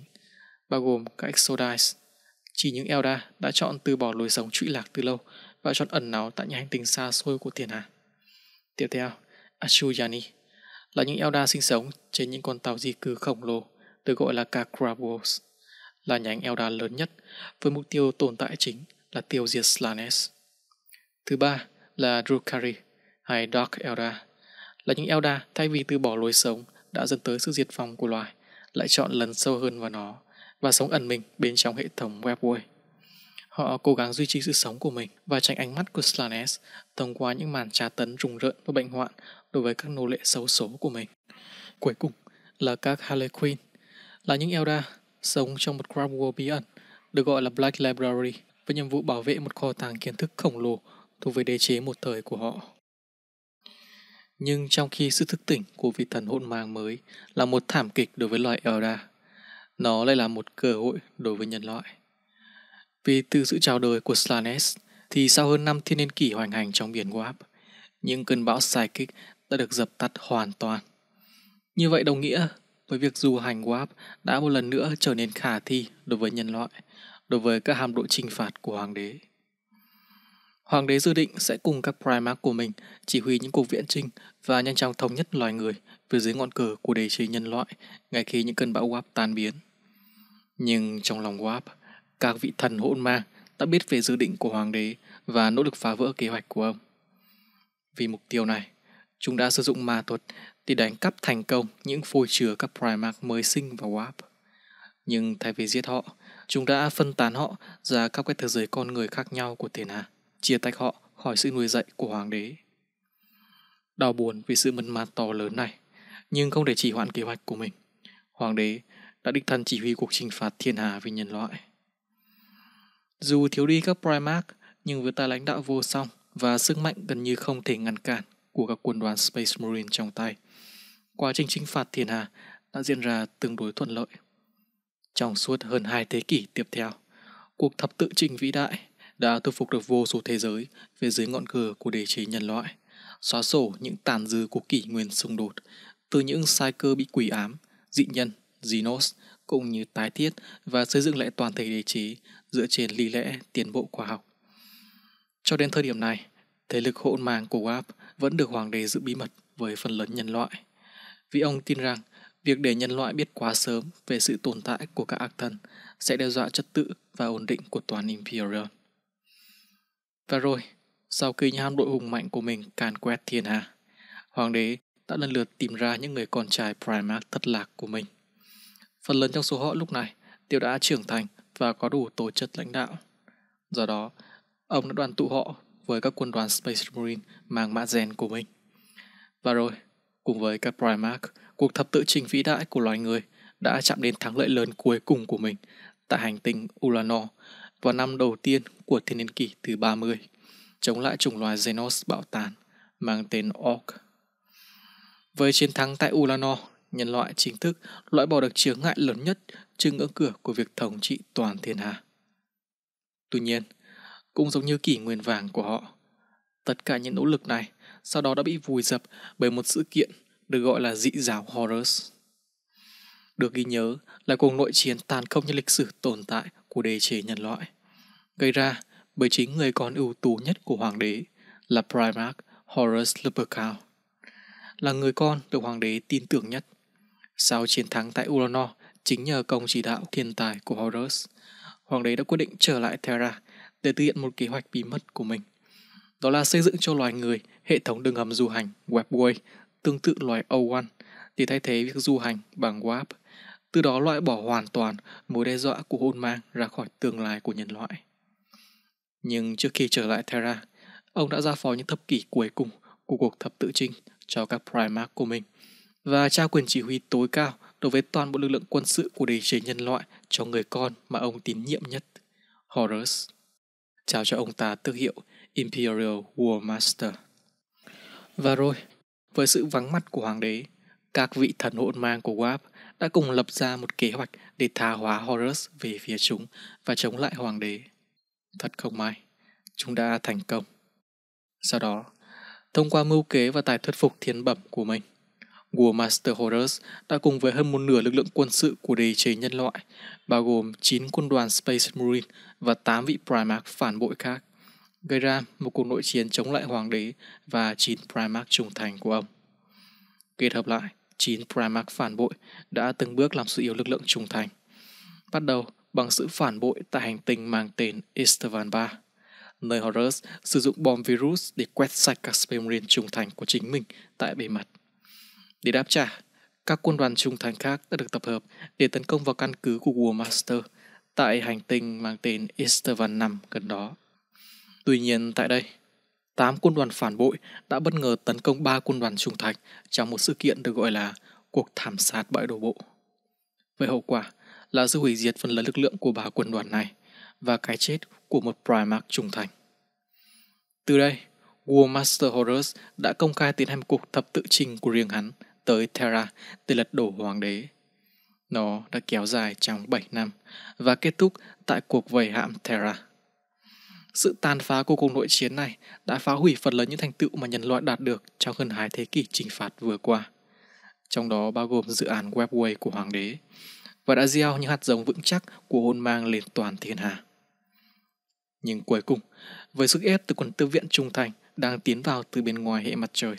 bao gồm các Exodites. Chỉ những Elda đã chọn từ bỏ lối sống trụy lạc từ lâu và chọn ẩn náu tại những hành tinh xa xôi của thiên hà. Tiếp theo, Achuyani là những Elda sinh sống trên những con tàu di cư khổng lồ được gọi là Kakravos, là nhánh Elda lớn nhất với mục tiêu tồn tại chính là tiêu diệt Slanes. Thứ ba là Drukari hay Dark Elda, là những Elda thay vì từ bỏ lối sống đã dẫn tới sự diệt vong của loài lại chọn lấn sâu hơn vào nó và sống ẩn mình bên trong hệ thống webway. Họ cố gắng duy trì sự sống của mình và tránh ánh mắt của Slanes thông qua những màn tra tấn rùng rợn và bệnh hoạn đối với các nô lệ xấu số của mình. Cuối cùng là các Harley Quinn, là những Elda sống trong một Crab World bí ẩn được gọi là Black Library với nhiệm vụ bảo vệ một kho tàng kiến thức khổng lồ thuộc về đế chế một thời của họ. Nhưng trong khi sự thức tỉnh của vị thần hỗn mang mới là một thảm kịch đối với loài Elda, nó lại là một cơ hội đối với nhân loại. Vì từ sự chào đời của Slanes thì sau hơn năm thiên niên kỷ hoành hành trong biển Warp, những cơn bão kích đã được dập tắt hoàn toàn. Như vậy đồng nghĩa với việc du hành Warp đã một lần nữa trở nên khả thi đối với nhân loại, đối với các hàm độ trinh phạt của hoàng đế. Hoàng đế dự định sẽ cùng các Primarch của mình chỉ huy những cuộc viễn trinh và nhanh chóng thống nhất loài người từ dưới ngọn cờ của đế chế nhân loại ngay khi những cơn bão Warp tan biến. Nhưng trong lòng Warp, các vị thần hỗn ma đã biết về dự định của Hoàng đế và nỗ lực phá vỡ kế hoạch của ông. Vì mục tiêu này, chúng đã sử dụng ma thuật để đánh cắp thành công những phôi chứa các Primarch mới sinh vào Warp. Nhưng thay vì giết họ, chúng đã phân tán họ ra các cái thế giới con người khác nhau của thiên hạ chia tách họ khỏi sự nuôi dạy của hoàng đế. Đau buồn vì sự mất mát to lớn này, nhưng không để trì hoãn kế hoạch của mình. Hoàng đế đã đích thân chỉ huy cuộc trinh phạt thiên hà vì nhân loại. Dù thiếu đi các Primarch, nhưng với tài lãnh đạo vô song và sức mạnh gần như không thể ngăn cản của các quân đoàn Space Marine trong tay, quá trình chinh phạt thiên hà đã diễn ra tương đối thuận lợi. Trong suốt hơn hai thế kỷ tiếp theo, cuộc thập tự trình vĩ đại đã thu phục được vô số thế giới về dưới ngọn cờ của đế chế nhân loại, xóa sổ những tàn dư của kỷ nguyên xung đột, từ những sai cơ bị quỷ ám, dị nhân, Xenos, cũng như tái thiết và xây dựng lại toàn thể đế chế dựa trên lý lẽ tiến bộ khoa học. Cho đến thời điểm này, thế lực hỗn màng của WAP vẫn được hoàng đế giữ bí mật với phần lớn nhân loại. Vì ông tin rằng việc để nhân loại biết quá sớm về sự tồn tại của các ác thần sẽ đe dọa chất tự và ổn định của toàn Imperial. Và rồi, sau khi nhà đội hùng mạnh của mình càn quét thiên hà, hoàng đế đã lần lượt tìm ra những người con trai Primarch thất lạc của mình. Phần lớn trong số họ lúc này đều đã trưởng thành và có đủ tổ chức lãnh đạo. Do đó, ông đã đoàn tụ họ với các quân đoàn Space Marine mang mã gen của mình. Và rồi, cùng với các Primarch, cuộc thập tự trình vĩ đại của loài người đã chạm đến thắng lợi lớn cuối cùng của mình tại hành tinh Ulanor vào năm đầu tiên của thiên niên kỷ thứ 30, chống lại chủng loài Xenos bạo tàn mang tên Orc. Với chiến thắng tại Ulanor, nhân loại chính thức loại bỏ được chướng ngại lớn nhất trước ngưỡng cửa của việc thống trị toàn thiên hà. Tuy nhiên, cũng giống như kỷ nguyên vàng của họ, tất cả những nỗ lực này sau đó đã bị vùi dập bởi một sự kiện được gọi là dị giáo Horus. Được ghi nhớ là cuộc nội chiến tàn khốc như lịch sử tồn tại của đế chế nhân loại, gây ra bởi chính người con ưu tú nhất của hoàng đế là Primarch Horus Lupercal, là người con được hoàng đế tin tưởng nhất. Sau chiến thắng tại Uranor chính nhờ công chỉ đạo thiên tài của Horus, hoàng đế đã quyết định trở lại Terra để thực hiện một kế hoạch bí mật của mình. Đó là xây dựng cho loài người hệ thống đường hầm du hành Webway tương tự loài O1 để thay thế việc du hành bằng Warp từ đó loại bỏ hoàn toàn mối đe dọa của hôn mang ra khỏi tương lai của nhân loại. Nhưng trước khi trở lại Terra, ông đã ra phó những thập kỷ cuối cùng của cuộc thập tự chinh cho các Primarch của mình và trao quyền chỉ huy tối cao đối với toàn bộ lực lượng quân sự của đế chế nhân loại cho người con mà ông tín nhiệm nhất, Horus. Trao cho ông ta tước hiệu Imperial War Master. Và rồi, với sự vắng mặt của hoàng đế, các vị thần hỗn mang của Warp đã cùng lập ra một kế hoạch để tha hóa Horus về phía chúng và chống lại hoàng đế. Thật không may, chúng đã thành công. Sau đó, thông qua mưu kế và tài thuyết phục thiên bẩm của mình, War Master Horus đã cùng với hơn một nửa lực lượng quân sự của đế chế nhân loại, bao gồm 9 quân đoàn Space Marine và 8 vị Primarch phản bội khác, gây ra một cuộc nội chiến chống lại hoàng đế và 9 Primarch trung thành của ông. Kết hợp lại, 9 Primark phản bội đã từng bước làm suy yếu lực lượng trung thành. Bắt đầu bằng sự phản bội tại hành tinh mang tên Istvan Ba, nơi Horus sử dụng bom virus để quét sạch các Spemarine trung thành của chính mình tại bề mặt. Để đáp trả, các quân đoàn trung thành khác đã được tập hợp để tấn công vào căn cứ của War Master tại hành tinh mang tên Istvan 5 gần đó. Tuy nhiên tại đây, 8 quân đoàn phản bội đã bất ngờ tấn công 3 quân đoàn trung thành trong một sự kiện được gọi là cuộc thảm sát bãi đổ bộ. Về hậu quả là sự hủy diệt phần lớn lực lượng của ba quân đoàn này và cái chết của một Primarch trung thành. Từ đây, War Master Horus đã công khai tiến hành cuộc thập tự trình của riêng hắn tới Terra để lật đổ hoàng đế. Nó đã kéo dài trong 7 năm và kết thúc tại cuộc vây hãm Terra. Sự tàn phá của cuộc nội chiến này đã phá hủy phần lớn những thành tựu mà nhân loại đạt được trong hơn hai thế kỷ trừng phạt vừa qua, trong đó bao gồm dự án Webway của Hoàng đế, và đã gieo những hạt giống vững chắc của hôn mang lên toàn thiên hà. Nhưng cuối cùng, với sức ép từ quân tư viện trung thành đang tiến vào từ bên ngoài hệ mặt trời,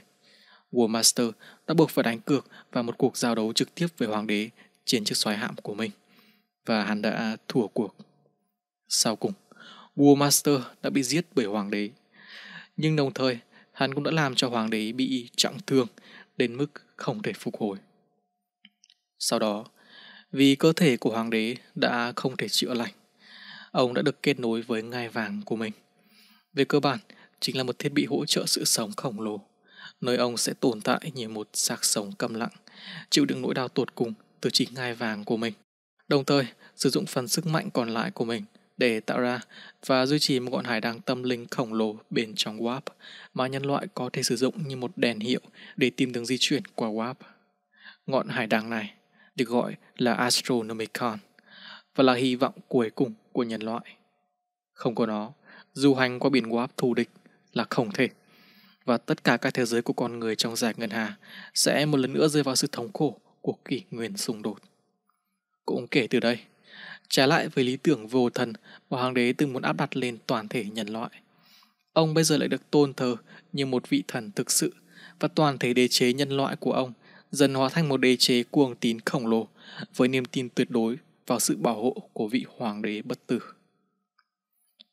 War Master đã buộc phải đánh cược vào một cuộc giao đấu trực tiếp với hoàng đế trên chiếc xoáy hạm của mình. Và hắn đã thua cuộc. Sau cùng, vua Master đã bị giết bởi hoàng đế. Nhưng đồng thời, hắn cũng đã làm cho hoàng đế bị trọng thương đến mức không thể phục hồi. Sau đó, vì cơ thể của hoàng đế đã không thể chữa lành, ông đã được kết nối với ngai vàng của mình. Về cơ bản, chính là một thiết bị hỗ trợ sự sống khổng lồ, nơi ông sẽ tồn tại như một xác sống câm lặng, chịu đựng nỗi đau tột cùng từ chính ngai vàng của mình. Đồng thời, sử dụng phần sức mạnh còn lại của mình để tạo ra và duy trì một ngọn hải đăng tâm linh khổng lồ bên trong Warp mà nhân loại có thể sử dụng như một đèn hiệu để tìm đường di chuyển qua Warp. Ngọn hải đăng này được gọi là Astronomicon và là hy vọng cuối cùng của nhân loại. Không có nó, du hành qua biển Warp thù địch là không thể và tất cả các thế giới của con người trong giải ngân hà sẽ một lần nữa rơi vào sự thống khổ của kỷ nguyên xung đột. Cũng kể từ đây, Trái lại với lý tưởng vô thần mà hoàng đế từng muốn áp đặt lên toàn thể nhân loại. Ông bây giờ lại được tôn thờ như một vị thần thực sự và toàn thể đế chế nhân loại của ông dần hóa thành một đế chế cuồng tín khổng lồ với niềm tin tuyệt đối vào sự bảo hộ của vị hoàng đế bất tử.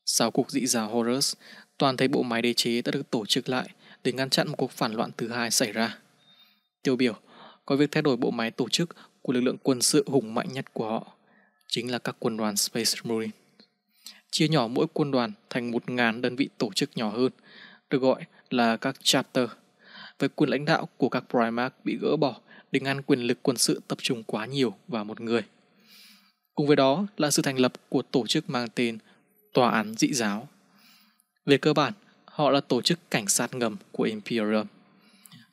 Sau cuộc dị giả Horus, toàn thể bộ máy đế chế đã được tổ chức lại để ngăn chặn một cuộc phản loạn thứ hai xảy ra. Tiêu biểu có việc thay đổi bộ máy tổ chức của lực lượng quân sự hùng mạnh nhất của họ chính là các quân đoàn Space Marine. Chia nhỏ mỗi quân đoàn thành 1.000 đơn vị tổ chức nhỏ hơn, được gọi là các chapter. Với quyền lãnh đạo của các Primarch bị gỡ bỏ để ngăn quyền lực quân sự tập trung quá nhiều vào một người. Cùng với đó là sự thành lập của tổ chức mang tên Tòa án dị giáo. Về cơ bản, họ là tổ chức cảnh sát ngầm của Imperium.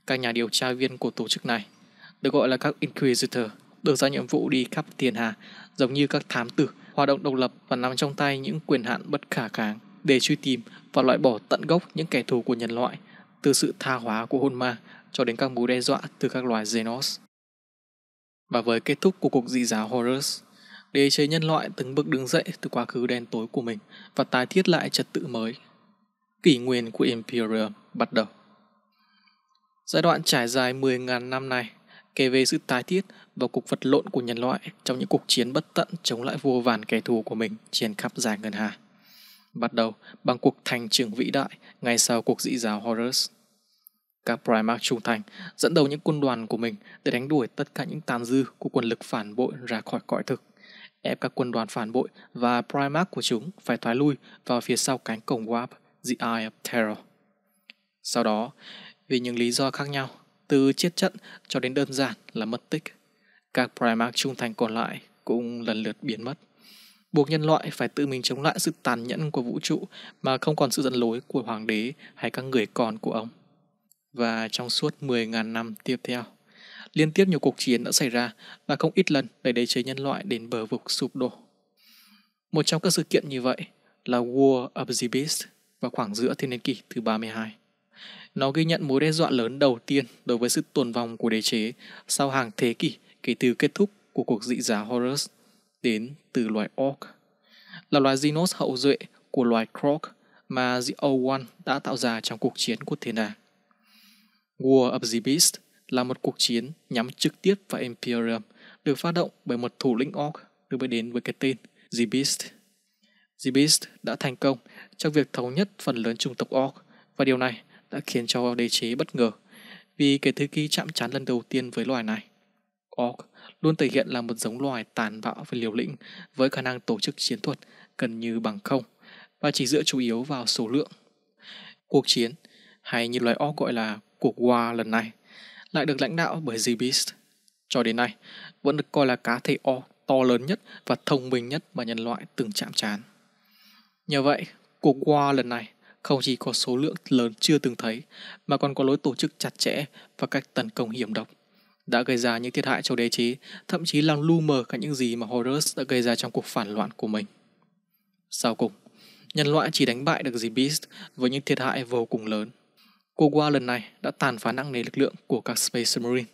Các nhà điều tra viên của tổ chức này được gọi là các Inquisitor – được giao nhiệm vụ đi khắp thiên hà, giống như các thám tử, hoạt động độc lập và nằm trong tay những quyền hạn bất khả kháng để truy tìm và loại bỏ tận gốc những kẻ thù của nhân loại, từ sự tha hóa của hôn ma cho đến các mối đe dọa từ các loài Xenos. Và với kết thúc của cuộc dị giáo Horus, đế chế nhân loại từng bước đứng dậy từ quá khứ đen tối của mình và tái thiết lại trật tự mới. Kỷ nguyên của Imperium bắt đầu. Giai đoạn trải dài 10.000 năm này kể về sự tái thiết và cuộc vật lộn của nhân loại trong những cuộc chiến bất tận chống lại vô vàn kẻ thù của mình trên khắp giải ngân hà. Bắt đầu bằng cuộc thành trưởng vĩ đại ngay sau cuộc dị giáo Horus. Các Primarch trung thành dẫn đầu những quân đoàn của mình để đánh đuổi tất cả những tàn dư của quân lực phản bội ra khỏi cõi thực, ép các quân đoàn phản bội và Primarch của chúng phải thoái lui vào phía sau cánh cổng Warp, The Eye of Terror. Sau đó, vì những lý do khác nhau, từ chết trận cho đến đơn giản là mất tích. Các Primarch trung thành còn lại cũng lần lượt biến mất. Buộc nhân loại phải tự mình chống lại sự tàn nhẫn của vũ trụ mà không còn sự dẫn lối của hoàng đế hay các người con của ông. Và trong suốt 10.000 năm tiếp theo, liên tiếp nhiều cuộc chiến đã xảy ra và không ít lần đẩy đế chế nhân loại đến bờ vực sụp đổ. Một trong các sự kiện như vậy là War of the Beast vào khoảng giữa thiên niên kỷ thứ 32. Nó ghi nhận mối đe dọa lớn đầu tiên đối với sự tồn vong của đế chế sau hàng thế kỷ kể từ kết thúc của cuộc dị giá Horus đến từ loài Orc. Là loài Xenos hậu duệ của loài Krog mà The o đã tạo ra trong cuộc chiến của thiên đàng. War of the Beast là một cuộc chiến nhắm trực tiếp vào Imperium được phát động bởi một thủ lĩnh Orc được biết đến với cái tên The Beast. The Beast đã thành công trong việc thống nhất phần lớn chủng tộc Orc và điều này đã khiến cho đế chế bất ngờ vì kể từ khi chạm trán lần đầu tiên với loài này. Orc luôn thể hiện là một giống loài tàn bạo và liều lĩnh với khả năng tổ chức chiến thuật gần như bằng không và chỉ dựa chủ yếu vào số lượng. Cuộc chiến, hay như loài orc gọi là cuộc war lần này, lại được lãnh đạo bởi Z-Beast. Cho đến nay, vẫn được coi là cá thể orc to lớn nhất và thông minh nhất mà nhân loại từng chạm trán. Nhờ vậy, cuộc war lần này không chỉ có số lượng lớn chưa từng thấy, mà còn có lối tổ chức chặt chẽ và cách tấn công hiểm độc đã gây ra những thiệt hại cho đế chế, thậm chí làm lu mờ cả những gì mà Horus đã gây ra trong cuộc phản loạn của mình. Sau cùng, nhân loại chỉ đánh bại được The Beast với những thiệt hại vô cùng lớn. Cô qua lần này đã tàn phá nặng nề lực lượng của các Space Marine,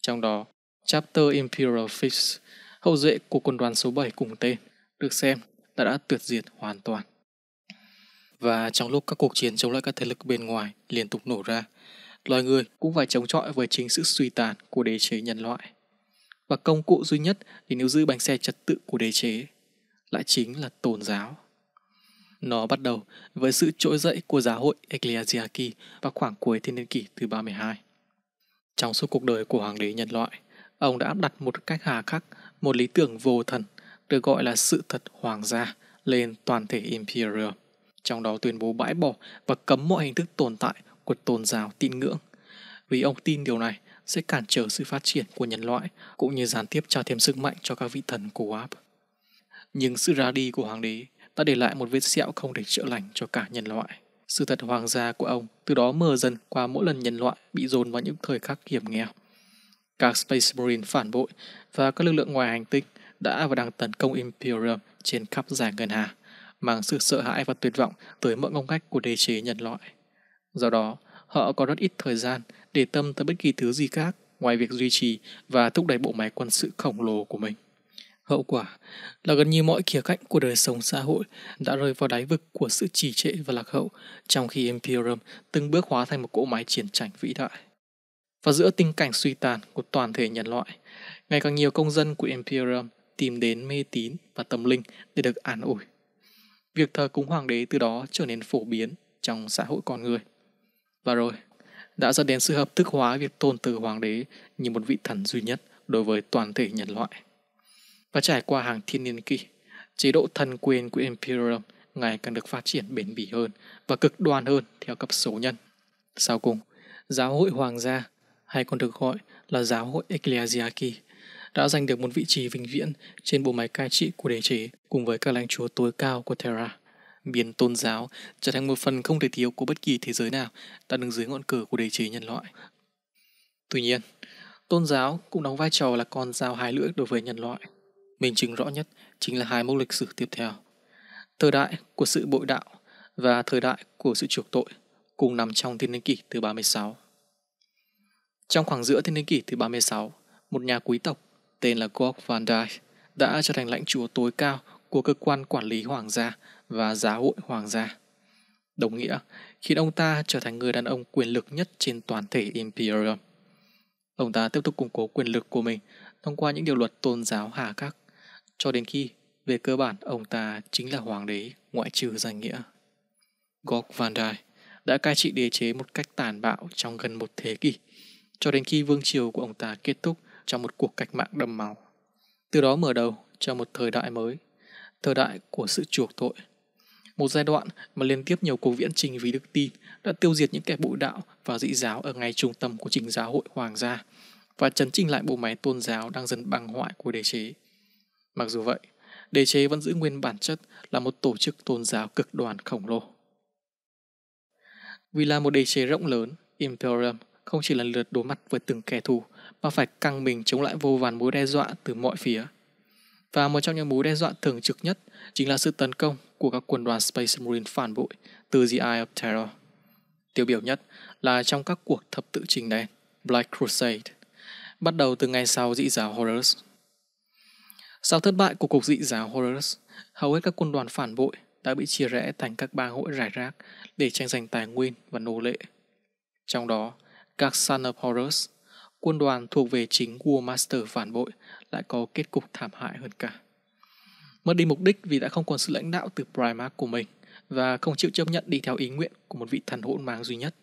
trong đó Chapter Imperial Fist, hậu duệ của quân đoàn số 7 cùng tên, được xem là đã, đã tuyệt diệt hoàn toàn và trong lúc các cuộc chiến chống lại các thế lực bên ngoài liên tục nổ ra, loài người cũng phải chống chọi với chính sự suy tàn của đế chế nhân loại. Và công cụ duy nhất để níu giữ bánh xe trật tự của đế chế lại chính là tôn giáo. Nó bắt đầu với sự trỗi dậy của giáo hội Ecclesiarchy vào khoảng cuối thiên niên kỷ thứ 32. Trong suốt cuộc đời của hoàng đế nhân loại, ông đã áp đặt một cách hà khắc, một lý tưởng vô thần được gọi là sự thật hoàng gia lên toàn thể Imperium trong đó tuyên bố bãi bỏ và cấm mọi hình thức tồn tại của tôn giáo tín ngưỡng. Vì ông tin điều này sẽ cản trở sự phát triển của nhân loại cũng như gián tiếp trao thêm sức mạnh cho các vị thần của Wap. Nhưng sự ra đi của hoàng đế đã để lại một vết sẹo không thể chữa lành cho cả nhân loại. Sự thật hoàng gia của ông từ đó mờ dần qua mỗi lần nhân loại bị dồn vào những thời khắc hiểm nghèo. Các Space Marine phản bội và các lực lượng ngoài hành tinh đã và đang tấn công Imperium trên khắp giải ngân hà mang sự sợ hãi và tuyệt vọng tới mọi ngóc ngách của đế chế nhân loại. Do đó, họ có rất ít thời gian để tâm tới bất kỳ thứ gì khác ngoài việc duy trì và thúc đẩy bộ máy quân sự khổng lồ của mình. Hậu quả là gần như mọi khía cạnh của đời sống xã hội đã rơi vào đáy vực của sự trì trệ và lạc hậu trong khi Imperium từng bước hóa thành một cỗ máy chiến tranh vĩ đại. Và giữa tình cảnh suy tàn của toàn thể nhân loại, ngày càng nhiều công dân của Imperium tìm đến mê tín và tâm linh để được an ủi. Việc thờ cúng hoàng đế từ đó trở nên phổ biến trong xã hội con người. Và rồi, đã dẫn đến sự hợp thức hóa việc tôn từ hoàng đế như một vị thần duy nhất đối với toàn thể nhân loại. Và trải qua hàng thiên niên kỷ, chế độ thần quyền của Imperium ngày càng được phát triển bền bỉ hơn và cực đoan hơn theo cấp số nhân. Sau cùng, giáo hội hoàng gia hay còn được gọi là giáo hội Ecclesiarchy đã giành được một vị trí vĩnh viễn trên bộ máy cai trị của đế chế cùng với các lãnh chúa tối cao của Terra. Biến tôn giáo trở thành một phần không thể thiếu của bất kỳ thế giới nào đã đứng dưới ngọn cờ của đế chế nhân loại. Tuy nhiên, tôn giáo cũng đóng vai trò là con dao hai lưỡi đối với nhân loại. Minh chứng rõ nhất chính là hai mốc lịch sử tiếp theo. Thời đại của sự bội đạo và thời đại của sự chuộc tội cùng nằm trong thiên niên kỷ thứ 36. Trong khoảng giữa thiên niên kỷ thứ 36, một nhà quý tộc tên là Gorg van Dijk đã trở thành lãnh chúa tối cao của cơ quan quản lý hoàng gia và giáo hội hoàng gia. Đồng nghĩa, khiến ông ta trở thành người đàn ông quyền lực nhất trên toàn thể Imperium. Ông ta tiếp tục củng cố quyền lực của mình thông qua những điều luật tôn giáo hà khắc, cho đến khi, về cơ bản, ông ta chính là hoàng đế ngoại trừ danh nghĩa. Gorg van Dijk đã cai trị đế chế một cách tàn bạo trong gần một thế kỷ, cho đến khi vương triều của ông ta kết thúc trong một cuộc cách mạng đầm màu, Từ đó mở đầu cho một thời đại mới, thời đại của sự chuộc tội. Một giai đoạn mà liên tiếp nhiều cuộc viễn trình vì đức tin đã tiêu diệt những kẻ bội đạo và dị giáo ở ngay trung tâm của trình giáo hội hoàng gia và chấn chỉnh lại bộ máy tôn giáo đang dần băng hoại của đế chế. Mặc dù vậy, đế chế vẫn giữ nguyên bản chất là một tổ chức tôn giáo cực đoan khổng lồ. Vì là một đế chế rộng lớn, Imperium không chỉ lần lượt đối mặt với từng kẻ thù và phải căng mình chống lại vô vàn mối đe dọa từ mọi phía. Và một trong những mối đe dọa thường trực nhất chính là sự tấn công của các quân đoàn Space Marine phản bội từ The Eye of Terror. Tiêu biểu nhất là trong các cuộc thập tự trình đen Black Crusade, bắt đầu từ ngày sau dị giáo Horus. Sau thất bại của cuộc dị giáo Horus, hầu hết các quân đoàn phản bội đã bị chia rẽ thành các bang hội rải rác để tranh giành tài nguyên và nô lệ. Trong đó, các Son of Horus quân đoàn thuộc về chính War Master phản bội lại có kết cục thảm hại hơn cả. Mất đi mục đích vì đã không còn sự lãnh đạo từ Primarch của mình và không chịu chấp nhận đi theo ý nguyện của một vị thần hỗn mang duy nhất.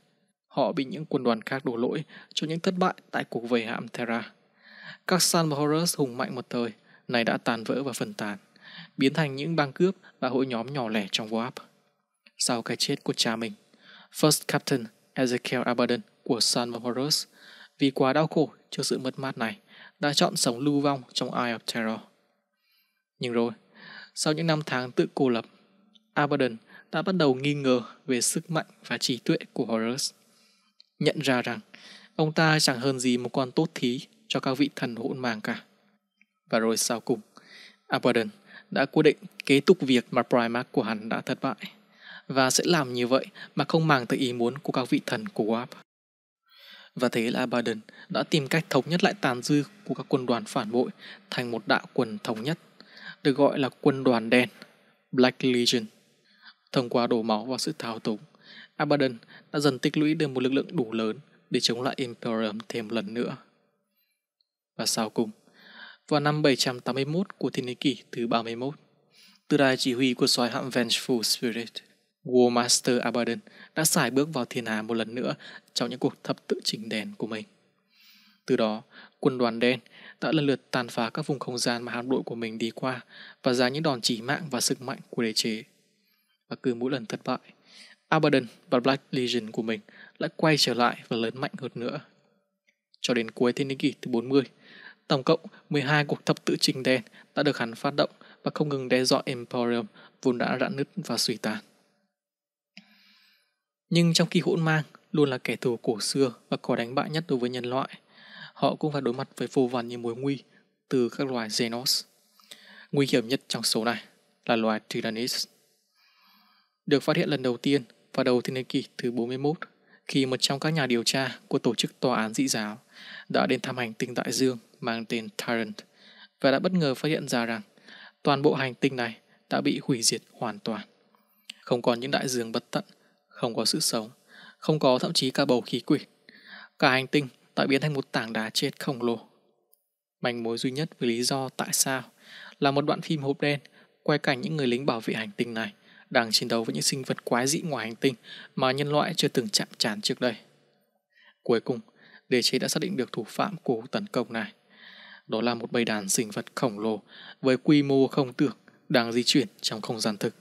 Họ bị những quân đoàn khác đổ lỗi cho những thất bại tại cuộc vây hãm Terra. Các San Horus hùng mạnh một thời, này đã tàn vỡ và phân tán, biến thành những bang cướp và hội nhóm nhỏ lẻ trong Warp. Sau cái chết của cha mình, First Captain Ezekiel Abaddon của San Horus vì quá đau khổ trước sự mất mát này đã chọn sống lưu vong trong Isle of Terror. Nhưng rồi, sau những năm tháng tự cô lập, Abaddon đã bắt đầu nghi ngờ về sức mạnh và trí tuệ của Horus. Nhận ra rằng ông ta chẳng hơn gì một con tốt thí cho các vị thần hỗn màng cả. Và rồi sau cùng, Abaddon đã quyết định kế tục việc mà Primarch của hắn đã thất bại và sẽ làm như vậy mà không màng tới ý muốn của các vị thần của Warp và thế là Biden đã tìm cách thống nhất lại tàn dư của các quân đoàn phản bội thành một đạo quân thống nhất, được gọi là quân đoàn đen, Black Legion. Thông qua đổ máu và sự thao túng, Abaddon đã dần tích lũy được một lực lượng đủ lớn để chống lại Imperium thêm lần nữa. Và sau cùng, vào năm 781 của thiên niên kỷ thứ 31, từ đài chỉ huy của soái hạm Vengeful Spirit, War Master Abaddon đã xài bước vào thiên hà một lần nữa trong những cuộc thập tự chỉnh đèn của mình. Từ đó, quân đoàn đen đã lần lượt tàn phá các vùng không gian mà hạm đội của mình đi qua và ra những đòn chỉ mạng và sức mạnh của đế chế. Và cứ mỗi lần thất bại, Abaddon và Black Legion của mình lại quay trở lại và lớn mạnh hơn nữa. Cho đến cuối thế niên kỷ thứ 40, tổng cộng 12 cuộc thập tự trình đen đã được hắn phát động và không ngừng đe dọa Imperium vốn đã rạn nứt và suy tàn. Nhưng trong khi hỗn mang luôn là kẻ thù cổ xưa và có đánh bại nhất đối với nhân loại, họ cũng phải đối mặt với vô vàn những mối nguy từ các loài Xenos. Nguy hiểm nhất trong số này là loài Tyrannis. Được phát hiện lần đầu tiên vào đầu thiên niên kỷ thứ 41 khi một trong các nhà điều tra của tổ chức tòa án dị giáo đã đến thăm hành tinh đại dương mang tên Tyrant và đã bất ngờ phát hiện ra rằng toàn bộ hành tinh này đã bị hủy diệt hoàn toàn. Không còn những đại dương bất tận không có sự sống, không có thậm chí cả bầu khí quyển. Cả hành tinh đã biến thành một tảng đá chết khổng lồ. Mảnh mối duy nhất về lý do tại sao là một đoạn phim hộp đen quay cảnh những người lính bảo vệ hành tinh này đang chiến đấu với những sinh vật quái dị ngoài hành tinh mà nhân loại chưa từng chạm trán trước đây. Cuối cùng, đế chế đã xác định được thủ phạm của tấn công này. Đó là một bầy đàn sinh vật khổng lồ với quy mô không tưởng đang di chuyển trong không gian thực.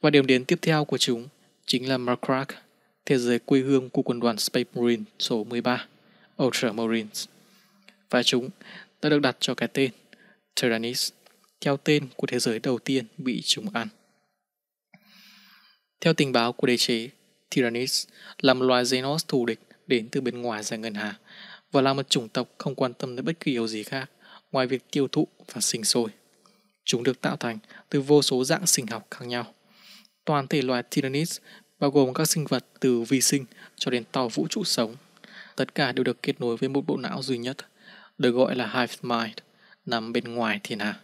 Và điểm đến tiếp theo của chúng chính là Markrak, thế giới quê hương của quân đoàn Space Marine số 13, Ultra Marines. Và chúng đã được đặt cho cái tên Tyrannis, theo tên của thế giới đầu tiên bị chúng ăn. Theo tình báo của đế chế, Tyrannis là một loài Xenos thù địch đến từ bên ngoài giải ngân hà và là một chủng tộc không quan tâm đến bất kỳ điều gì khác ngoài việc tiêu thụ và sinh sôi. Chúng được tạo thành từ vô số dạng sinh học khác nhau. Toàn thể loài Tyrannis bao gồm các sinh vật từ vi sinh cho đến tàu vũ trụ sống. Tất cả đều được kết nối với một bộ não duy nhất, được gọi là hive mind, nằm bên ngoài thiên hà.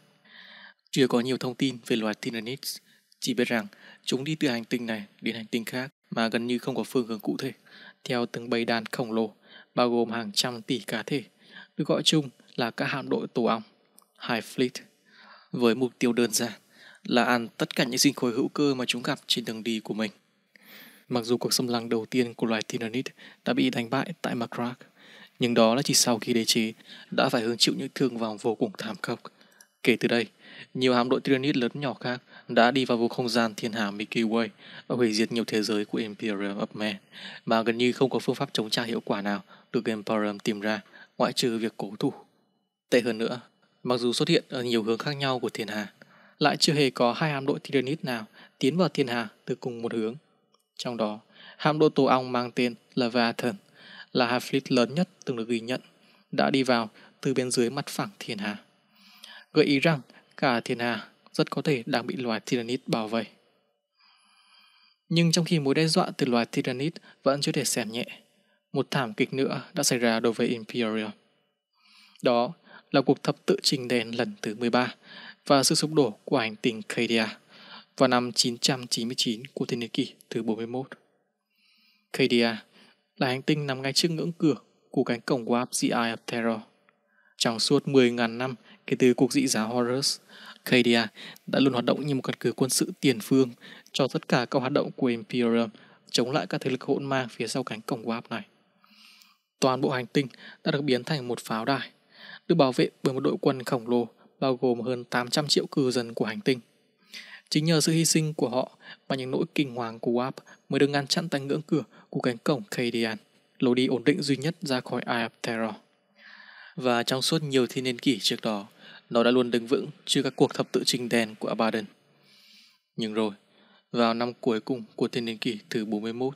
Chưa có nhiều thông tin về loài Tyranids, chỉ biết rằng chúng đi từ hành tinh này đến hành tinh khác mà gần như không có phương hướng cụ thể, theo từng bầy đàn khổng lồ, bao gồm hàng trăm tỷ cá thể, được gọi chung là các hạm đội tổ ong, High Fleet, với mục tiêu đơn giản là ăn tất cả những sinh khối hữu cơ mà chúng gặp trên đường đi của mình. Mặc dù cuộc xâm lăng đầu tiên của loài Tynanid đã bị đánh bại tại Makrak, nhưng đó là chỉ sau khi đế chế đã phải hứng chịu những thương vong vô cùng thảm khốc. Kể từ đây, nhiều hạm đội Tyranid lớn nhỏ khác đã đi vào vùng không gian thiên hà Milky Way và hủy diệt nhiều thế giới của Imperium of Man, mà gần như không có phương pháp chống trả hiệu quả nào được Imperium tìm ra, ngoại trừ việc cố thủ. Tệ hơn nữa, mặc dù xuất hiện ở nhiều hướng khác nhau của thiên hà, lại chưa hề có hai hạm đội Tyranid nào tiến vào thiên hà từ cùng một hướng. Trong đó, hạm đội tù ong mang tên Leviathan là hạt fleet lớn nhất từng được ghi nhận, đã đi vào từ bên dưới mặt phẳng thiên hà. Gợi ý rằng cả thiên hà rất có thể đang bị loài Tyrannid bảo vệ. Nhưng trong khi mối đe dọa từ loài Tyrannid vẫn chưa thể xem nhẹ, một thảm kịch nữa đã xảy ra đối với Imperial. Đó là cuộc thập tự trình đèn lần thứ 13 và sự sụp đổ của hành tinh Cadia vào năm 999 của thiên niên kỷ thứ 41. Cadia là hành tinh nằm ngay trước ngưỡng cửa của cánh cổng của Apsi of Terror. Trong suốt 10.000 năm kể từ cuộc dị giá Horus, Cadia đã luôn hoạt động như một căn cứ quân sự tiền phương cho tất cả các hoạt động của Imperium chống lại các thế lực hỗn ma phía sau cánh cổng Warp này. Toàn bộ hành tinh đã được biến thành một pháo đài, được bảo vệ bởi một đội quân khổng lồ bao gồm hơn 800 triệu cư dân của hành tinh. Chính nhờ sự hy sinh của họ mà những nỗi kinh hoàng của WAP mới được ngăn chặn tại ngưỡng cửa của cánh cổng Kadian, lối đi ổn định duy nhất ra khỏi Eye of Terror. Và trong suốt nhiều thiên niên kỷ trước đó, nó đã luôn đứng vững trước các cuộc thập tự trình đèn của Abaddon. Nhưng rồi, vào năm cuối cùng của thiên niên kỷ thứ 41,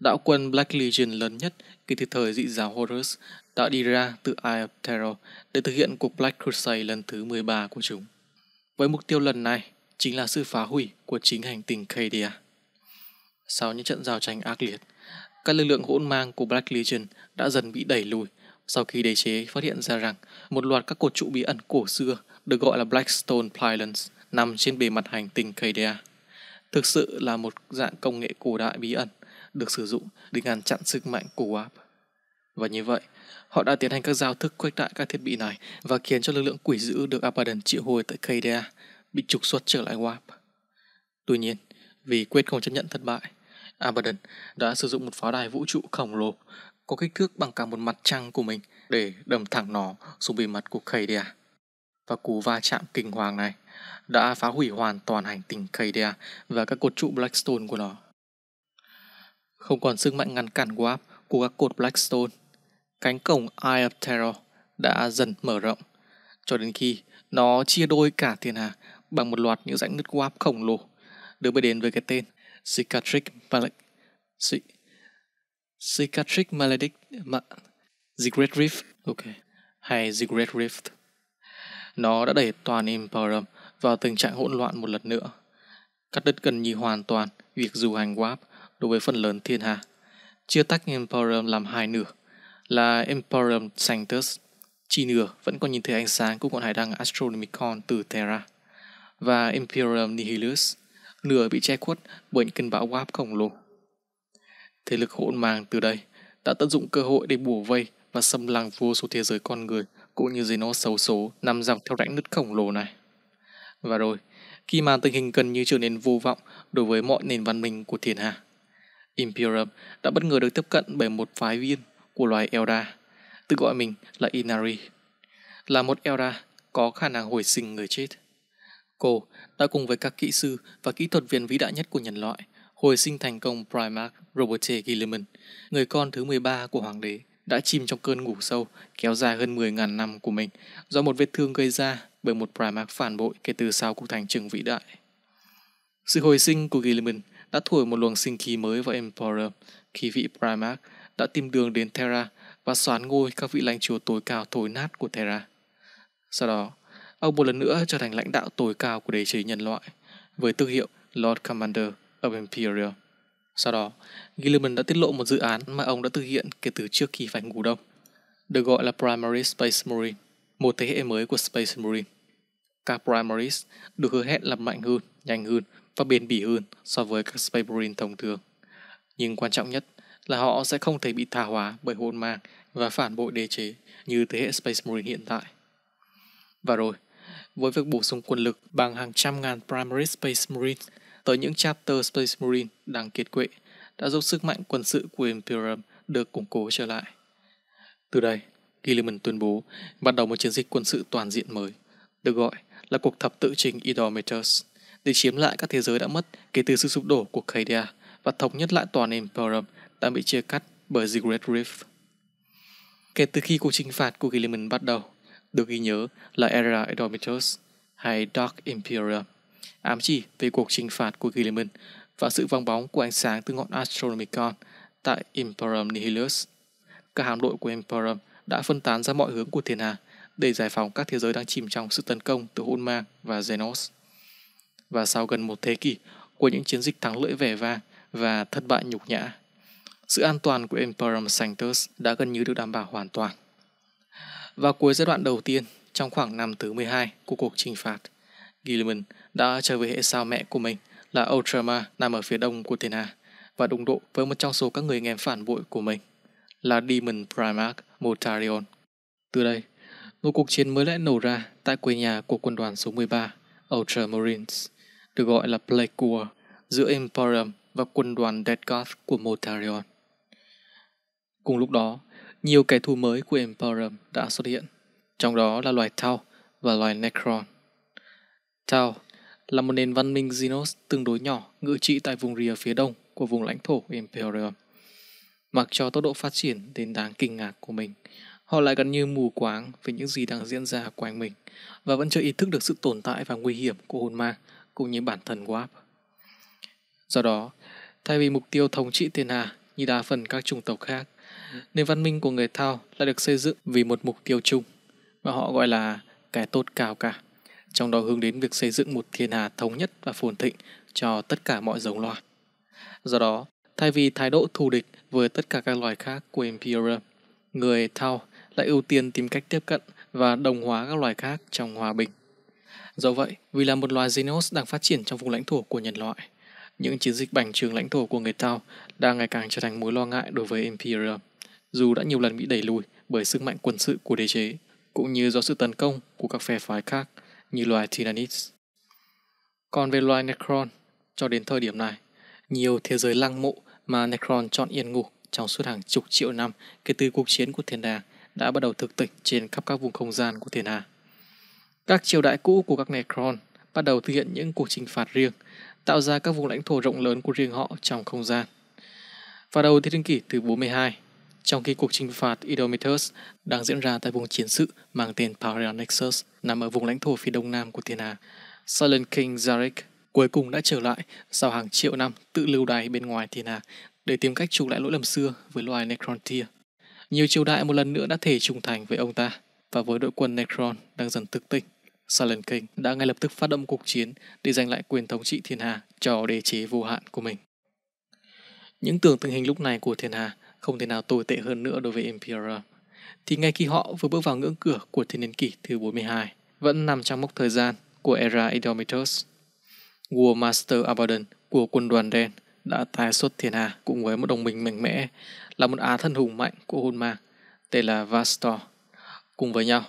đạo quân Black Legion lớn nhất kể từ thời dị giáo Horus đã đi ra từ Eye of Terror để thực hiện cuộc Black Crusade lần thứ 13 của chúng. Với mục tiêu lần này, chính là sự phá hủy của chính hành tinh Kadia. Sau những trận giao tranh ác liệt, các lực lượng hỗn mang của Black Legion đã dần bị đẩy lùi sau khi đế chế phát hiện ra rằng một loạt các cột trụ bí ẩn cổ xưa được gọi là Blackstone Pylons nằm trên bề mặt hành tinh Kadia. Thực sự là một dạng công nghệ cổ đại bí ẩn được sử dụng để ngăn chặn sức mạnh của Warp. Và như vậy, họ đã tiến hành các giao thức khuếch đại các thiết bị này và khiến cho lực lượng quỷ dữ được Abaddon triệu hồi tại Kadia bị trục xuất trở lại warp. Tuy nhiên, vì quyết không chấp nhận thất bại, Abaddon đã sử dụng một pháo đài vũ trụ khổng lồ có kích thước bằng cả một mặt trăng của mình để đâm thẳng nó xuống bề mặt của Kaidea. Và cú va chạm kinh hoàng này đã phá hủy hoàn toàn hành tinh Kaidea và các cột trụ Blackstone của nó. Không còn sức mạnh ngăn cản Warp của các cột Blackstone, cánh cổng Eye of Terror đã dần mở rộng, cho đến khi nó chia đôi cả thiên hà bằng một loạt những rãnh nứt guap khổng lồ được biết đến với cái tên Cicatric Maledict. Cicatric Maledict Ma The Great Rift OK hay The Great Rift. Nó đã đẩy toàn Imperium vào tình trạng hỗn loạn một lần nữa, cắt đứt gần như hoàn toàn việc du hành guap đối với phần lớn thiên hà, chia tách Imperium làm hai nửa là Imperium Sanctus, chi nửa vẫn còn nhìn thấy ánh sáng của ngọn hải đăng Astronomicon từ Terra và Imperium Nihilus, nửa bị che khuất bởi những cơn bão warp khổng lồ. Thế lực hỗn mang từ đây đã tận dụng cơ hội để bùa vây và xâm lăng vô số thế giới con người cũng như nó xấu số nằm dọc theo rãnh nứt khổng lồ này. Và rồi, khi mà tình hình gần như trở nên vô vọng đối với mọi nền văn minh của thiên hạ, Imperium đã bất ngờ được tiếp cận bởi một phái viên của loài Elda, tự gọi mình là Inari, là một Elda có khả năng hồi sinh người chết. Cô đã cùng với các kỹ sư và kỹ thuật viên vĩ đại nhất của nhân loại hồi sinh thành công Primarch Robert Gilliman, người con thứ 13 của hoàng đế, đã chìm trong cơn ngủ sâu kéo dài hơn 10.000 năm của mình do một vết thương gây ra bởi một Primarch phản bội kể từ sau cuộc thành trừng vĩ đại. Sự hồi sinh của Gilliman đã thổi một luồng sinh khí mới vào Emperor khi vị Primarch đã tìm đường đến Terra và soán ngôi các vị lãnh chúa tối cao thối nát của Terra. Sau đó, Ông một lần nữa trở thành lãnh đạo tối cao của đế chế nhân loại với tước hiệu Lord Commander of Imperial. Sau đó, Gilliman đã tiết lộ một dự án mà ông đã thực hiện kể từ trước khi phải ngủ đông, được gọi là Primary Space Marine, một thế hệ mới của Space Marine. Các Primaries được hứa hẹn là mạnh hơn, nhanh hơn và bền bỉ hơn so với các Space Marine thông thường. Nhưng quan trọng nhất là họ sẽ không thể bị tha hóa bởi hôn mang và phản bội đế chế như thế hệ Space Marine hiện tại. Và rồi, với việc bổ sung quân lực bằng hàng trăm ngàn Primary Space marines tới những Chapter Space marines đang kiệt quệ đã giúp sức mạnh quân sự của Imperium được củng cố trở lại. Từ đây, Gilliman tuyên bố bắt đầu một chiến dịch quân sự toàn diện mới, được gọi là cuộc thập tự trình Edometers, để chiếm lại các thế giới đã mất kể từ sự sụp đổ của Cadia và thống nhất lại toàn Imperium đã bị chia cắt bởi The Great Rift. Kể từ khi cuộc chinh phạt của Gilliman bắt đầu, được ghi nhớ là Era Edomitus hay Dark Imperium, ám chỉ về cuộc trừng phạt của Gilliman và sự vắng bóng của ánh sáng từ ngọn Astronomicon tại Imperium Nihilus. Các hạm đội của Imperium đã phân tán ra mọi hướng của thiên hà để giải phóng các thế giới đang chìm trong sự tấn công từ hôn mang và Xenos. Và sau gần một thế kỷ của những chiến dịch thắng lợi vẻ vang và thất bại nhục nhã, sự an toàn của Imperium Sanctus đã gần như được đảm bảo hoàn toàn. Vào cuối giai đoạn đầu tiên, trong khoảng năm thứ 12 của cuộc trừng phạt, Gilliman đã trở về hệ sao mẹ của mình là Ultramar nằm ở phía đông của Tena và đụng độ với một trong số các người nghèm phản bội của mình là Demon Primarch Motarion. Từ đây, một cuộc chiến mới lại nổ ra tại quê nhà của quân đoàn số 13 Ultramarines, được gọi là Plague War, giữa Imperium và quân đoàn Dead God của Motarion. Cùng lúc đó, nhiều kẻ thù mới của Emporium đã xuất hiện, trong đó là loài Tau và loài Necron. Tau là một nền văn minh Xenos tương đối nhỏ ngự trị tại vùng rìa phía đông của vùng lãnh thổ Imperium. Mặc cho tốc độ phát triển đến đáng kinh ngạc của mình, họ lại gần như mù quáng về những gì đang diễn ra quanh mình và vẫn chưa ý thức được sự tồn tại và nguy hiểm của hồn ma cũng như bản thân Warp. Do đó, thay vì mục tiêu thống trị thiên hà như đa phần các chủng tộc khác, Nền văn minh của người Thao đã được xây dựng vì một mục tiêu chung mà họ gọi là cái tốt cao cả, trong đó hướng đến việc xây dựng một thiên hà thống nhất và phồn thịnh cho tất cả mọi giống loài. Do đó, thay vì thái độ thù địch với tất cả các loài khác của Imperium, người Thao lại ưu tiên tìm cách tiếp cận và đồng hóa các loài khác trong hòa bình. Do vậy, vì là một loài Xenos đang phát triển trong vùng lãnh thổ của nhân loại, những chiến dịch bành trướng lãnh thổ của người Tao đang ngày càng trở thành mối lo ngại đối với Imperium dù đã nhiều lần bị đẩy lùi bởi sức mạnh quân sự của đế chế, cũng như do sự tấn công của các phe phái khác như loài Tyranids. Còn về loài Necron, cho đến thời điểm này, nhiều thế giới lăng mộ mà Necron chọn yên ngủ trong suốt hàng chục triệu năm kể từ cuộc chiến của thiên đàng đã bắt đầu thực tịch trên khắp các vùng không gian của thiên hà. Các triều đại cũ của các Necron bắt đầu thực hiện những cuộc trừng phạt riêng, tạo ra các vùng lãnh thổ rộng lớn của riêng họ trong không gian. Vào đầu thế kỷ thứ 42, trong khi cuộc chinh phạt Idometheus đang diễn ra tại vùng chiến sự mang tên Parian Nexus nằm ở vùng lãnh thổ phía đông nam của thiên hà. Silent King Zarek cuối cùng đã trở lại sau hàng triệu năm tự lưu đày bên ngoài thiên hà để tìm cách trục lại lỗi lầm xưa với loài Necrontyr. Nhiều triều đại một lần nữa đã thể trung thành với ông ta và với đội quân Necron đang dần thức tỉnh. Silent King đã ngay lập tức phát động cuộc chiến để giành lại quyền thống trị thiên hà cho đế chế vô hạn của mình. Những tưởng tình hình lúc này của thiên hà không thể nào tồi tệ hơn nữa đối với Imperial. Thì ngay khi họ vừa bước vào ngưỡng cửa của thiên niên kỷ thứ 42, vẫn nằm trong mốc thời gian của era Edomitus. War Master Abaddon của quân đoàn đen đã tái xuất thiên hà cùng với một đồng minh mạnh mẽ là một á thân hùng mạnh của hôn ma, tên là Vastor. Cùng với nhau,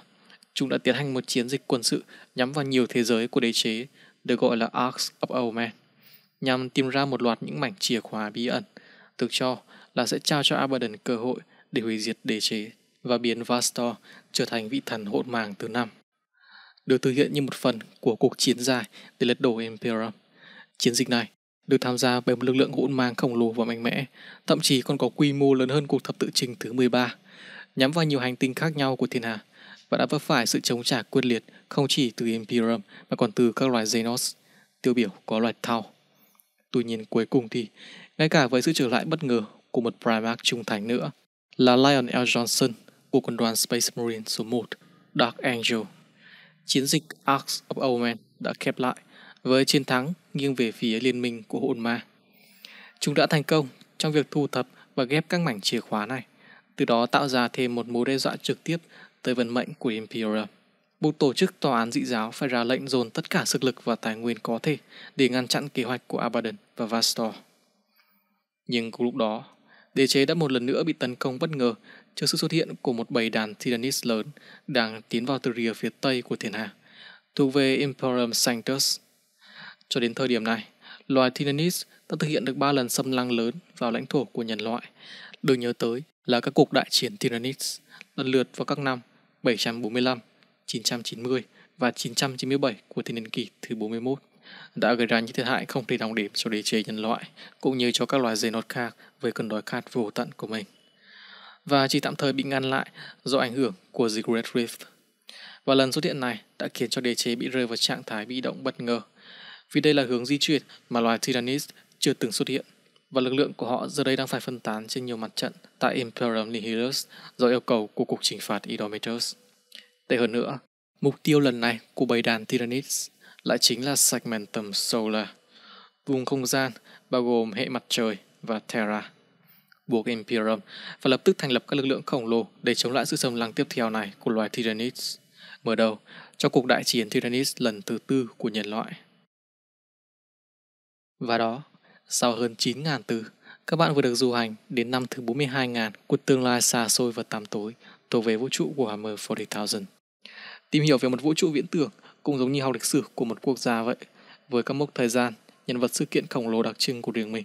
chúng đã tiến hành một chiến dịch quân sự nhắm vào nhiều thế giới của đế chế được gọi là Arcs of Omen nhằm tìm ra một loạt những mảnh chìa khóa bí ẩn được cho là sẽ trao cho Abaddon cơ hội để hủy diệt đế chế và biến Vastor trở thành vị thần hỗn màng thứ năm. Được thực hiện như một phần của cuộc chiến dài để lật đổ Imperium. Chiến dịch này được tham gia bởi một lực lượng hỗn mang khổng lồ và mạnh mẽ, thậm chí còn có quy mô lớn hơn cuộc thập tự trình thứ 13, nhắm vào nhiều hành tinh khác nhau của thiên hà và đã vấp phải sự chống trả quyết liệt không chỉ từ Imperium mà còn từ các loài Xenos, tiêu biểu có loài thau. Tuy nhiên cuối cùng thì, ngay cả với sự trở lại bất ngờ của một Primarch trung thành nữa là Lion L. Johnson của quân đoàn Space Marine số 1 Dark Angel. Chiến dịch Arcs of Omen đã khép lại với chiến thắng nghiêng về phía liên minh của hồn ma. Chúng đã thành công trong việc thu thập và ghép các mảnh chìa khóa này, từ đó tạo ra thêm một mối đe dọa trực tiếp tới vận mệnh của Imperial. Buộc tổ chức tòa án dị giáo phải ra lệnh dồn tất cả sức lực và tài nguyên có thể để ngăn chặn kế hoạch của Abaddon và Vastor. Nhưng cùng lúc đó, đế chế đã một lần nữa bị tấn công bất ngờ trước sự xuất hiện của một bầy đàn Tyrannus lớn đang tiến vào từ rìa phía tây của thiên hà, thuộc về Imperium Sanctus. Cho đến thời điểm này, loài Tyrannus đã thực hiện được ba lần xâm lăng lớn vào lãnh thổ của nhân loại, được nhớ tới là các cuộc đại chiến Tyrannus lần lượt vào các năm 745, 990 và 997 của thiên niên kỷ thứ 41 đã gây ra những thiệt hại không thể đong đếm cho đế chế nhân loại cũng như cho các loài dê nốt khác với cơn đói khát vô tận của mình và chỉ tạm thời bị ngăn lại do ảnh hưởng của The Great Rift. Và lần xuất hiện này đã khiến cho đế chế bị rơi vào trạng thái bị động bất ngờ vì đây là hướng di chuyển mà loài Tyrannis chưa từng xuất hiện và lực lượng của họ giờ đây đang phải phân tán trên nhiều mặt trận tại Imperium Nihilus do yêu cầu của cuộc trừng phạt Idometus. Tệ hơn nữa, mục tiêu lần này của bầy đàn Tyrannis lại chính là Segmentum Solar, vùng không gian bao gồm hệ mặt trời và Terra. Buộc Imperium và lập tức thành lập các lực lượng khổng lồ để chống lại sự xâm lăng tiếp theo này của loài Tyranids. Mở đầu cho cuộc đại chiến Tyranids lần thứ tư của nhân loại. Và đó, sau hơn 9.000 từ, các bạn vừa được du hành đến năm thứ 42.000 của tương lai xa xôi và tám tối, thuộc về vũ trụ của Hammer 40 Tìm hiểu về một vũ trụ viễn tưởng cũng giống như học lịch sử của một quốc gia vậy, với các mốc thời gian, nhân vật sự kiện khổng lồ đặc trưng của riêng mình.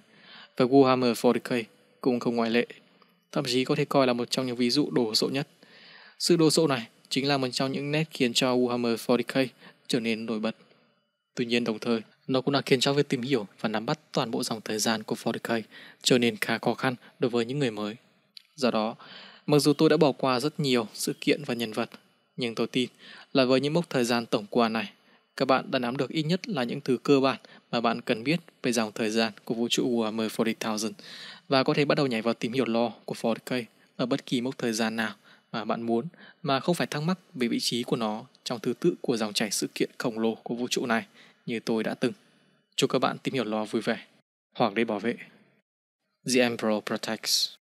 Và Warhammer 40k cũng không ngoại lệ, thậm chí có thể coi là một trong những ví dụ đồ sộ nhất. Sự đồ sộ này chính là một trong những nét khiến cho Warhammer 40k trở nên nổi bật. Tuy nhiên đồng thời, nó cũng đã khiến cho việc tìm hiểu và nắm bắt toàn bộ dòng thời gian của 40k trở nên khá khó khăn đối với những người mới. Do đó, mặc dù tôi đã bỏ qua rất nhiều sự kiện và nhân vật, nhưng tôi tin là với những mốc thời gian tổng quan này, các bạn đã nắm được ít nhất là những thứ cơ bản mà bạn cần biết về dòng thời gian của vũ trụ UAM 40,000 và có thể bắt đầu nhảy vào tìm hiểu lo của 40K ở bất kỳ mốc thời gian nào mà bạn muốn mà không phải thắc mắc về vị trí của nó trong thứ tự của dòng chảy sự kiện khổng lồ của vũ trụ này như tôi đã từng. Chúc các bạn tìm hiểu lo vui vẻ. hoặc để bảo vệ. The Emperor Protects